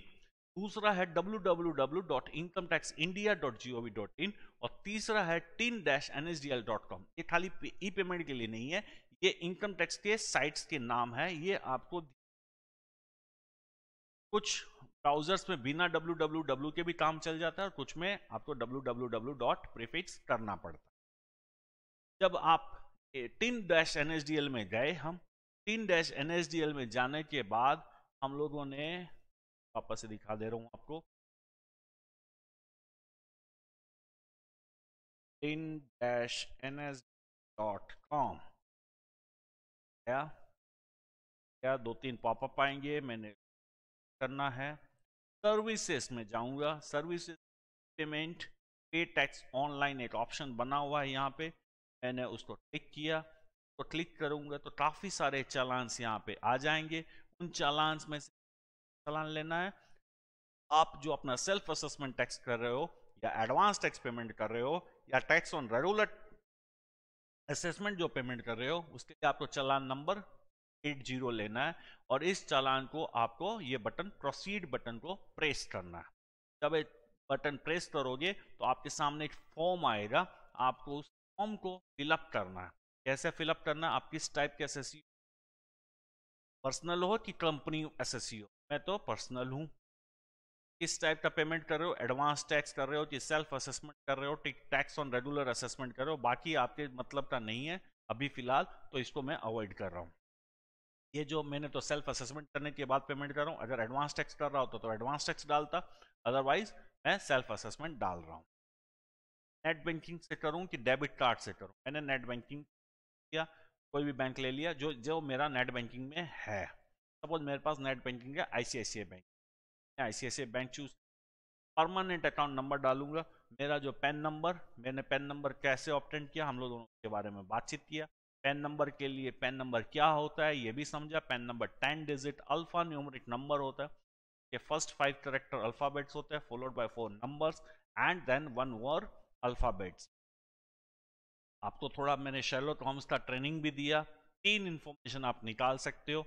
दूसरा है www.incomeTaxIndia.gov.in और तीसरा है tin nsdl.com ये खाली ई पेमेंट के लिए नहीं है ये इनकम टैक्स के साइट्स के नाम है ये आपको कुछ ब्राउजर्स में बिना www के भी काम चल जाता है और कुछ में आपको www डॉट करना पड़ता है जब आप टिन डैश एन में गए हम तीन डैश एन में जाने के बाद हम लोगों ने वापस से दिखा दे रहा हूँ आपको तीन dash N S dot com क्या क्या दो तीन पॉपअप आएंगे मैंने करना है सर्विसेज में जाऊंगा services payment pay tax online एक ऑप्शन बना हुआ है यहाँ पे मैंने उसको क्लिक किया तो क्लिक करूंगा तो काफ़ी सारे चालांस यहाँ पे आ जाएंगे उन चालांस में से चालान लेना है आप जो अपना सेल्फ असेसमेंट टैक्स कर रहे हो या एडवांस टैक्स पेमेंट कर रहे हो या टैक्स ऑन रेगुलर असेसमेंट जो पेमेंट कर रहे हो उसके लिए आपको चालान नंबर एट जीरो लेना है और इस चालान को आपको ये बटन प्रोसीड बटन को प्रेस करना है जब बटन प्रेस करोगे तो आपके सामने एक फॉर्म आएगा आपको उस फॉर्म को फिलअप करना है कैसे फिलअप करना आप किस टाइप के एस पर्सनल हो कि कंपनी एस हो मैं तो पर्सनल हूँ किस टाइप का पेमेंट कर रहे हो एडवांस टैक्स कर रहे हो कि सेल्फ असेसमेंट कर रहे हो टैक्स ऑन रेगुलर असेसमेंट कर रहे हो बाकी आपके मतलब का नहीं है अभी फिलहाल तो इसको मैं अवॉइड कर रहा हूँ ये जो मैंने तो सेल्फ असेसमेंट करने के बाद पेमेंट कर रहा हूँ अगर एडवांस टैक्स कर रहा होता तो एडवांस तो टैक्स डालता अदरवाइज मैं सेल्फ असेसमेंट डाल रहा हूँ नेट बैंकिंग से करूँ कि डेबिट कार्ड से करूँ मैंने नेट बैंकिंग किया कोई भी बैंक ले लिया जो जो मेरा नेट बैंकिंग में है सपोज मेरे पास नेट बैंकिंग है आई बैंक मैं I bank choose permanent account number डालूंगा मेरा जो पैन नंबर मैंने पैन नंबर कैसे ऑप्टेंट किया हम लोग दोनों के बारे में बातचीत किया पैन नंबर के लिए पैन नंबर क्या होता है ये भी समझा PAN number ten digit alpha numeric number होता है के फर्स्ट फाइव करेक्टर अल्फाबेट्स होते हैं followed by four numbers and then one वर अल्फाबेट्स आपको थोड़ा मैंने शेलोट होम्स का ट्रेनिंग भी दिया तीन इन्फॉर्मेशन आप निकाल सकते हो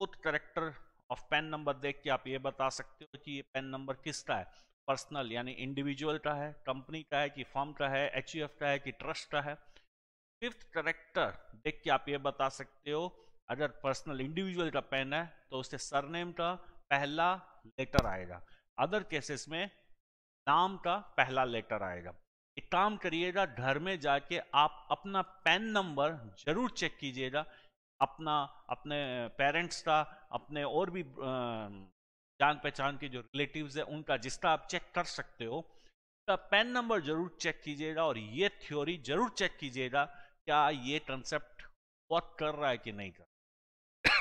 खुद करेक्टर ऑफ पेन नंबर देख के आप ये बता सकते हो कि ये पेन नंबर किसका है पर्सनल यानी इंडिविजुअल का है कंपनी का है कि फॉर्म का है एच का है कि ट्रस्ट का है फिफ्थ करेक्टर देख के आप ये बता सकते हो अगर पर्सनल इंडिविजुअल का पेन है तो उससे सरनेम का पहला लेटर आएगा अदर केसेस में नाम का पहला लेटर आएगा एक काम करिएगा घर में जाके आप अपना पैन नंबर जरूर चेक कीजिएगा अपना अपने पेरेंट्स का अपने और भी जान पहचान के जो रिलेटिव्स है उनका जिसका आप चेक कर सकते हो उसका पैन नंबर जरूर चेक कीजिएगा और ये थ्योरी जरूर चेक कीजिएगा क्या ये कंसेप्ट वर्क कर रहा है कि नहीं कर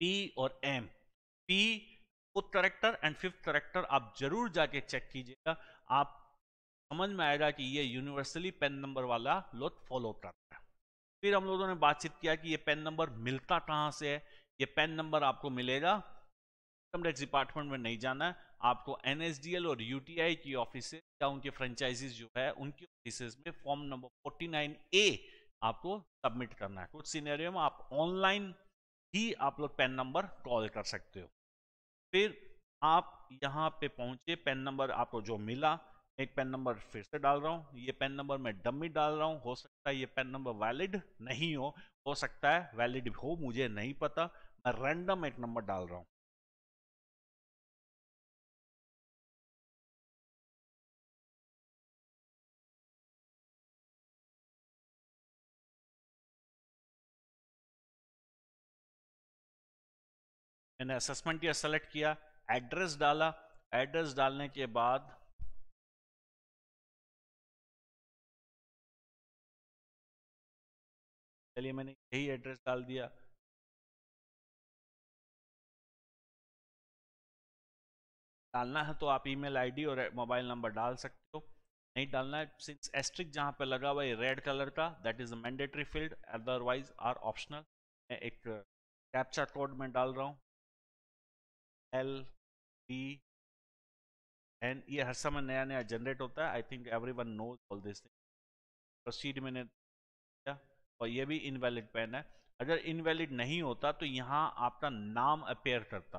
पी और M P fourth character and fifth character आप जरूर जाके चेक कीजिएगा आप समझ में आएगा कि ये यूनिवर्सली पेन नंबर वाला लोथ फॉलो करता है फिर हम लोगों ने बातचीत किया कि ये पेन नंबर मिलता कहाँ से है ये पेन नंबर आपको मिलेगा इनकम टैक्स डिपार्टमेंट में नहीं जाना है आपको एन और यू की ऑफिस या उनके फ्रेंचाइजीज जो है उनकी ऑफिस में फॉर्म नंबर फोर्टी ए आपको सबमिट करना है कुछ सीनेरियो में आप ऑनलाइन ही आप लोग पेन नंबर कॉल कर सकते हो फिर आप यहाँ पे पहुंचे पेन नंबर आपको जो मिला एक पेन नंबर फिर से डाल रहा हूँ ये पेन नंबर मैं डमी डाल रहा हूँ हो सकता है ये पेन नंबर वैलिड नहीं हो हो सकता है वैलिड हो मुझे नहीं पता मैं रैंडम एक नंबर डाल रहा हूँ मैंने असेसमेंट या सेलेक्ट किया एड्रेस डाला एड्रेस डालने के बाद चलिए मैंने यही एड्रेस डाल दिया डालना है तो आप ईमेल आईडी और मोबाइल नंबर डाल सकते हो नहीं डालना है सिंस एस्ट्रिक जहाँ पे लगा हुआ है रेड कलर का that is mandatory field otherwise are optional मैं एक कैप्चा कोड में डाल रहा हूँ एल पी एंड ये हर समय नया नया जनरेट होता है I think everyone knows all this thing proceed मैंने और ये भी इनवैलिड पेन है अगर इनवैलिड नहीं होता तो यहाँ आपका नाम अपेयर करता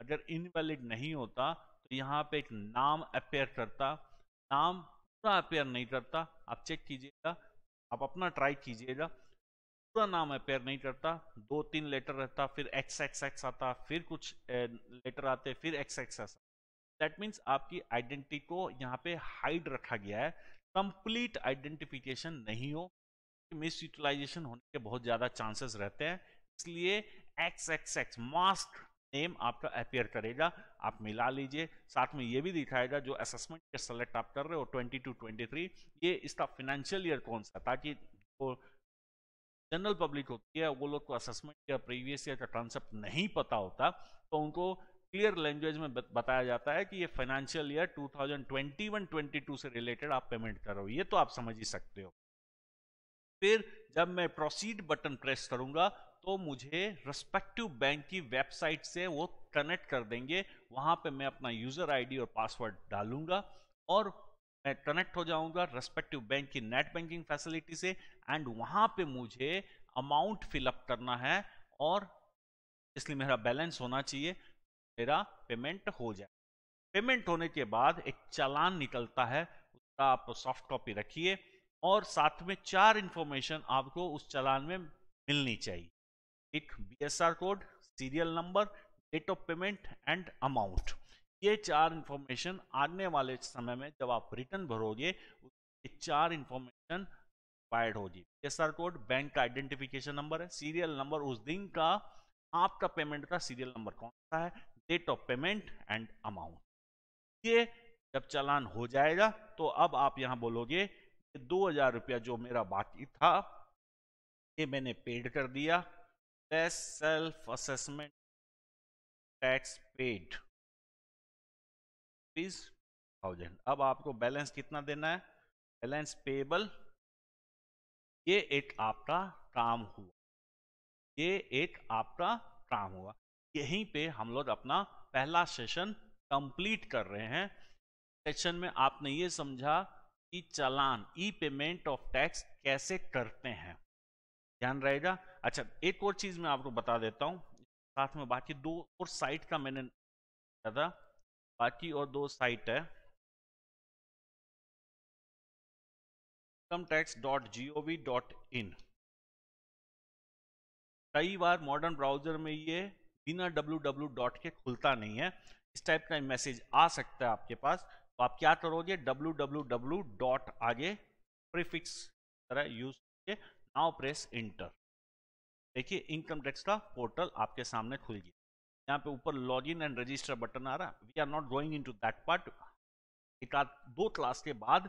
अगर इनवैलिड नहीं होता तो यहाँ पे एक नाम अपेयर करता नाम पूरा अपेयर नहीं करता आप चेक कीजिएगा आप अपना ट्राई कीजिएगा पूरा नाम अपेयर नहीं करता दो तीन लेटर रहता फिर एक्स एक्स एक्स आता फिर कुछ लेटर आते फिर X X X that means आपकी आइडेंटिटी को यहाँ पे हाइड रखा गया है कंप्लीट आइडेंटिफिकेशन नहीं हो मिस यूटिलाइजेशन होने के बहुत ज़्यादा चांसेस रहते हैं इसलिए X X X mask name आपका अपेयर करेगा आप मिला लीजिए साथ में ये भी दिखाएगा जो असेसमेंट के सेलेक्ट आप कर रहे हो 20 टू 23 ये इसका फिनेंशियल ईयर कौन सा ताकि जो जनरल पब्लिक होती है वो लोग को असेसमेंट या प्रीवियस ईयर का कॉन्सेप्ट नहीं पता होता तो उनको क्लियर लैंग्वेज में बताया जाता है कि ये फाइनेंशियल ईयर 2021-22 से रिलेटेड आप पेमेंट करो ये तो आप समझ ही सकते हो फिर जब मैं प्रोसीड बटन प्रेस करूंगा तो मुझे रेस्पेक्टिव बैंक की वेबसाइट से वो कनेक्ट कर देंगे वहां पे मैं अपना यूजर आईडी और पासवर्ड डालूंगा और मैं कनेक्ट हो जाऊंगा रेस्पेक्टिव बैंक की नेट बैंकिंग फैसिलिटी से एंड वहां पे मुझे अमाउंट फिलअप करना है और इसलिए मेरा बैलेंस होना चाहिए मेरा पेमेंट हो जाए पेमेंट होने के बाद एक चालान निकलता है उसका आप सॉफ्ट कॉपी रखिए और साथ में चार इंफॉर्मेशन आपको उस चालान में मिलनी चाहिए एक BSR code serial number date of payment and amount ये चार इंफॉर्मेशन आने वाले समय में जब आप रिटर्न भरोगे ये चार इंफॉर्मेशन रिक्वायर्ड होगी बीएसआर कोड बैंक का आइडेंटिफिकेशन नंबर है सीरियल नंबर उस दिन का आपका पेमेंट का सीरियल नंबर कौन सा है date of payment and amount ये जब चालान हो जाएगा तो अब आप यहाँ बोलोगे दो हजार रुपया जो मेरा बाकी था ये मैंने पेड कर दिया plus self assessment tax paid please thousand अब आपको बैलेंस कितना देना है बैलेंस पेबल ये एक आपका काम हुआ ये एक आपका काम हुआ यहीं पे हम लोग अपना पहला सेशन कंप्लीट कर रहे हैं सेशन में आपने ये समझा ई चालान ई पेमेंट ऑफ टैक्स कैसे करते हैं ध्यान रहेगा अच्छा एक और चीज मैं आपको बता देता हूँ साथ में बाकी दो और साइट का मैंने था बाकी और दो साइट है income tax dot G O V dot in कई बार मॉडर्न ब्राउजर में ये बिना डब्ल्यू डब्ल्यू डॉट के खुलता नहीं है इस टाइप का मैसेज आ सकता है आपके पास तो आप क्या करोगे डब्ल्यू डब्ल्यू डब्ल्यू डॉट आगे प्रीफिक्स तरह यूज करके नाउ प्रेस इंटर देखिए इनकम टैक्स का पोर्टल आपके सामने खुल गया यहाँ पे ऊपर log in and register button आ रहा है we are not going into that part एक आध दो क्लास के बाद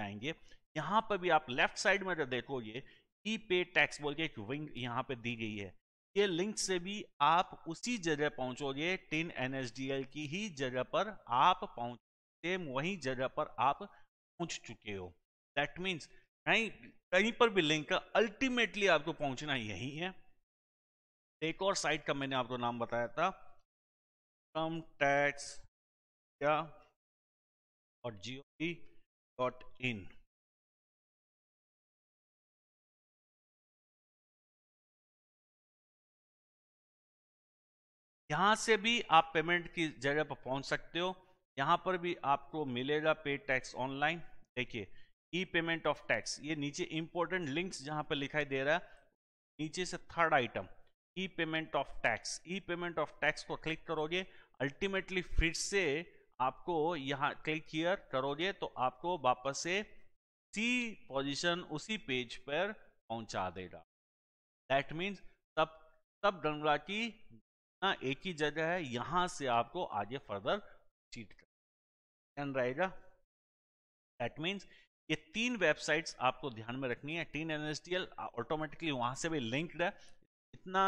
जाएंगे यहाँ पर भी आप लेफ्ट साइड में जब देखोगे ई पे टैक्स बोल के एक विंग यहाँ पे दी गई है ये लिंक से भी आप उसी जगह पहुंचोगे टिन एन की ही जगह पर आप पहुंच सेम वही जगह पर आप पहुंच चुके हो दैट मीन्स कहीं कहीं पर भी लिंक का अल्टीमेटली आपको पहुंचना यही है एक और साइट का मैंने आपको नाम बताया था कम टैक्स या और जियो डॉट इन यहां से भी आप पेमेंट की जगह पर पहुंच सकते हो यहाँ पर भी आपको मिलेगा पे टैक्स ऑनलाइन देखिए ई पेमेंट ऑफ टैक्स ये नीचे इंपॉर्टेंट लिंक्स जहाँ पर लिखाई दे रहा है नीचे से third item E payment of tax E payment of tax को क्लिक करोगे अल्टीमेटली फिर से आपको यहाँ क्लिक हियर करोगे तो आपको वापस से सी पोजिशन उसी पेज पर पहुंचा देगा दैट मीन्स तब तब डंगला की एक ही जगह है यहाँ से आपको आगे फर्दर चीट कर एन रहेगा दैट मीन्स ये तीन वेबसाइट्स आपको ध्यान में रखनी है टीन एन एस ऑटोमेटिकली वहाँ से भी लिंक्ड है इतना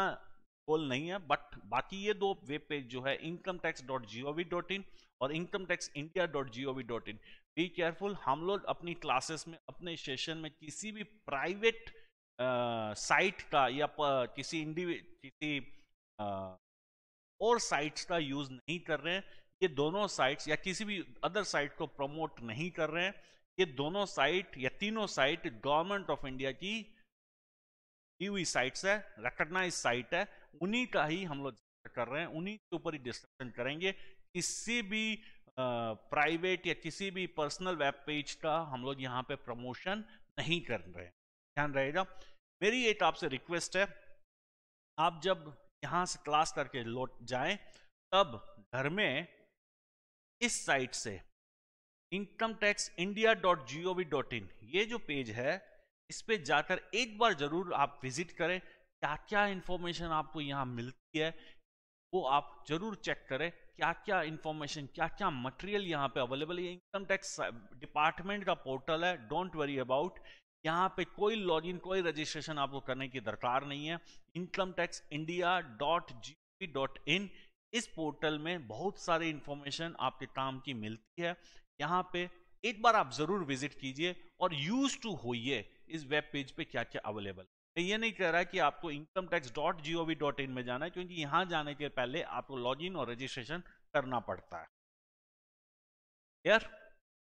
गोल नहीं है बट बाकी ये दो वेब पेज जो है income tax dot G O V dot in और income tax India dot G O V dot in be careful हम लोग अपनी क्लासेस में अपने सेशन में किसी भी प्राइवेट साइट का या किसी इंडिवि किसी आ, और साइट्स का यूज़ नहीं कर रहे हैं ये दोनों साइट्स या किसी भी अदर साइट को प्रमोट नहीं कर रहे हैं ये दोनों साइट या तीनों साइट गवर्नमेंट ऑफ इंडिया की दी हुई साइट्स है रिकग्नाइज साइट है उन्हीं का ही हम लोग कर रहे हैं उन्हीं के ऊपर ही डिस्कशन करेंगे किसी भी प्राइवेट या किसी भी पर्सनल वेब पेज का हम लोग यहाँ पे प्रमोशन नहीं कर रहे हैं ध्यान रहेगा मेरी एक आपसे रिक्वेस्ट है आप जब यहाँ से क्लास करके लौट जाएं तब घर में इस साइट से income tax India dot G O V dot in ये जो पेज है इस पे जाकर एक बार जरूर आप विजिट करें क्या क्या इंफॉर्मेशन आपको यहाँ मिलती है वो आप जरूर चेक करें क्या क्या इंफॉर्मेशन क्या क्या मटेरियल यहाँ पे अवेलेबल है इनकम टैक्स डिपार्टमेंट का पोर्टल है डोंट वरी अबाउट यहाँ पे कोई लॉगिन कोई रजिस्ट्रेशन आपको करने की दरकार नहीं है income tax India dot G dot in इस पोर्टल में बहुत सारी इंफॉर्मेशन आपके काम की मिलती है यहाँ पे एक बार आप जरूर विजिट कीजिए और यूज टू होइए इस वेब पेज पे क्या क्या अवेलेबल मैं ये नहीं कह रहा कि आपको income tax dot G O V dot in में जाना है क्योंकि यहाँ जाने के पहले आपको लॉग इन और रजिस्ट्रेशन करना पड़ता है यार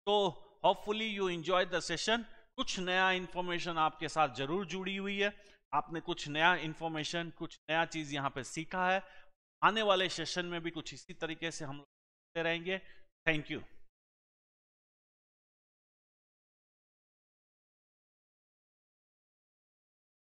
तो hopefully you enjoy the session कुछ नया इन्फॉर्मेशन आपके साथ जरूर जुड़ी हुई है आपने कुछ नया इन्फॉर्मेशन कुछ नया चीज़ यहाँ पे सीखा है आने वाले सेशन में भी कुछ इसी तरीके से हम लोग रहेंगे थैंक यू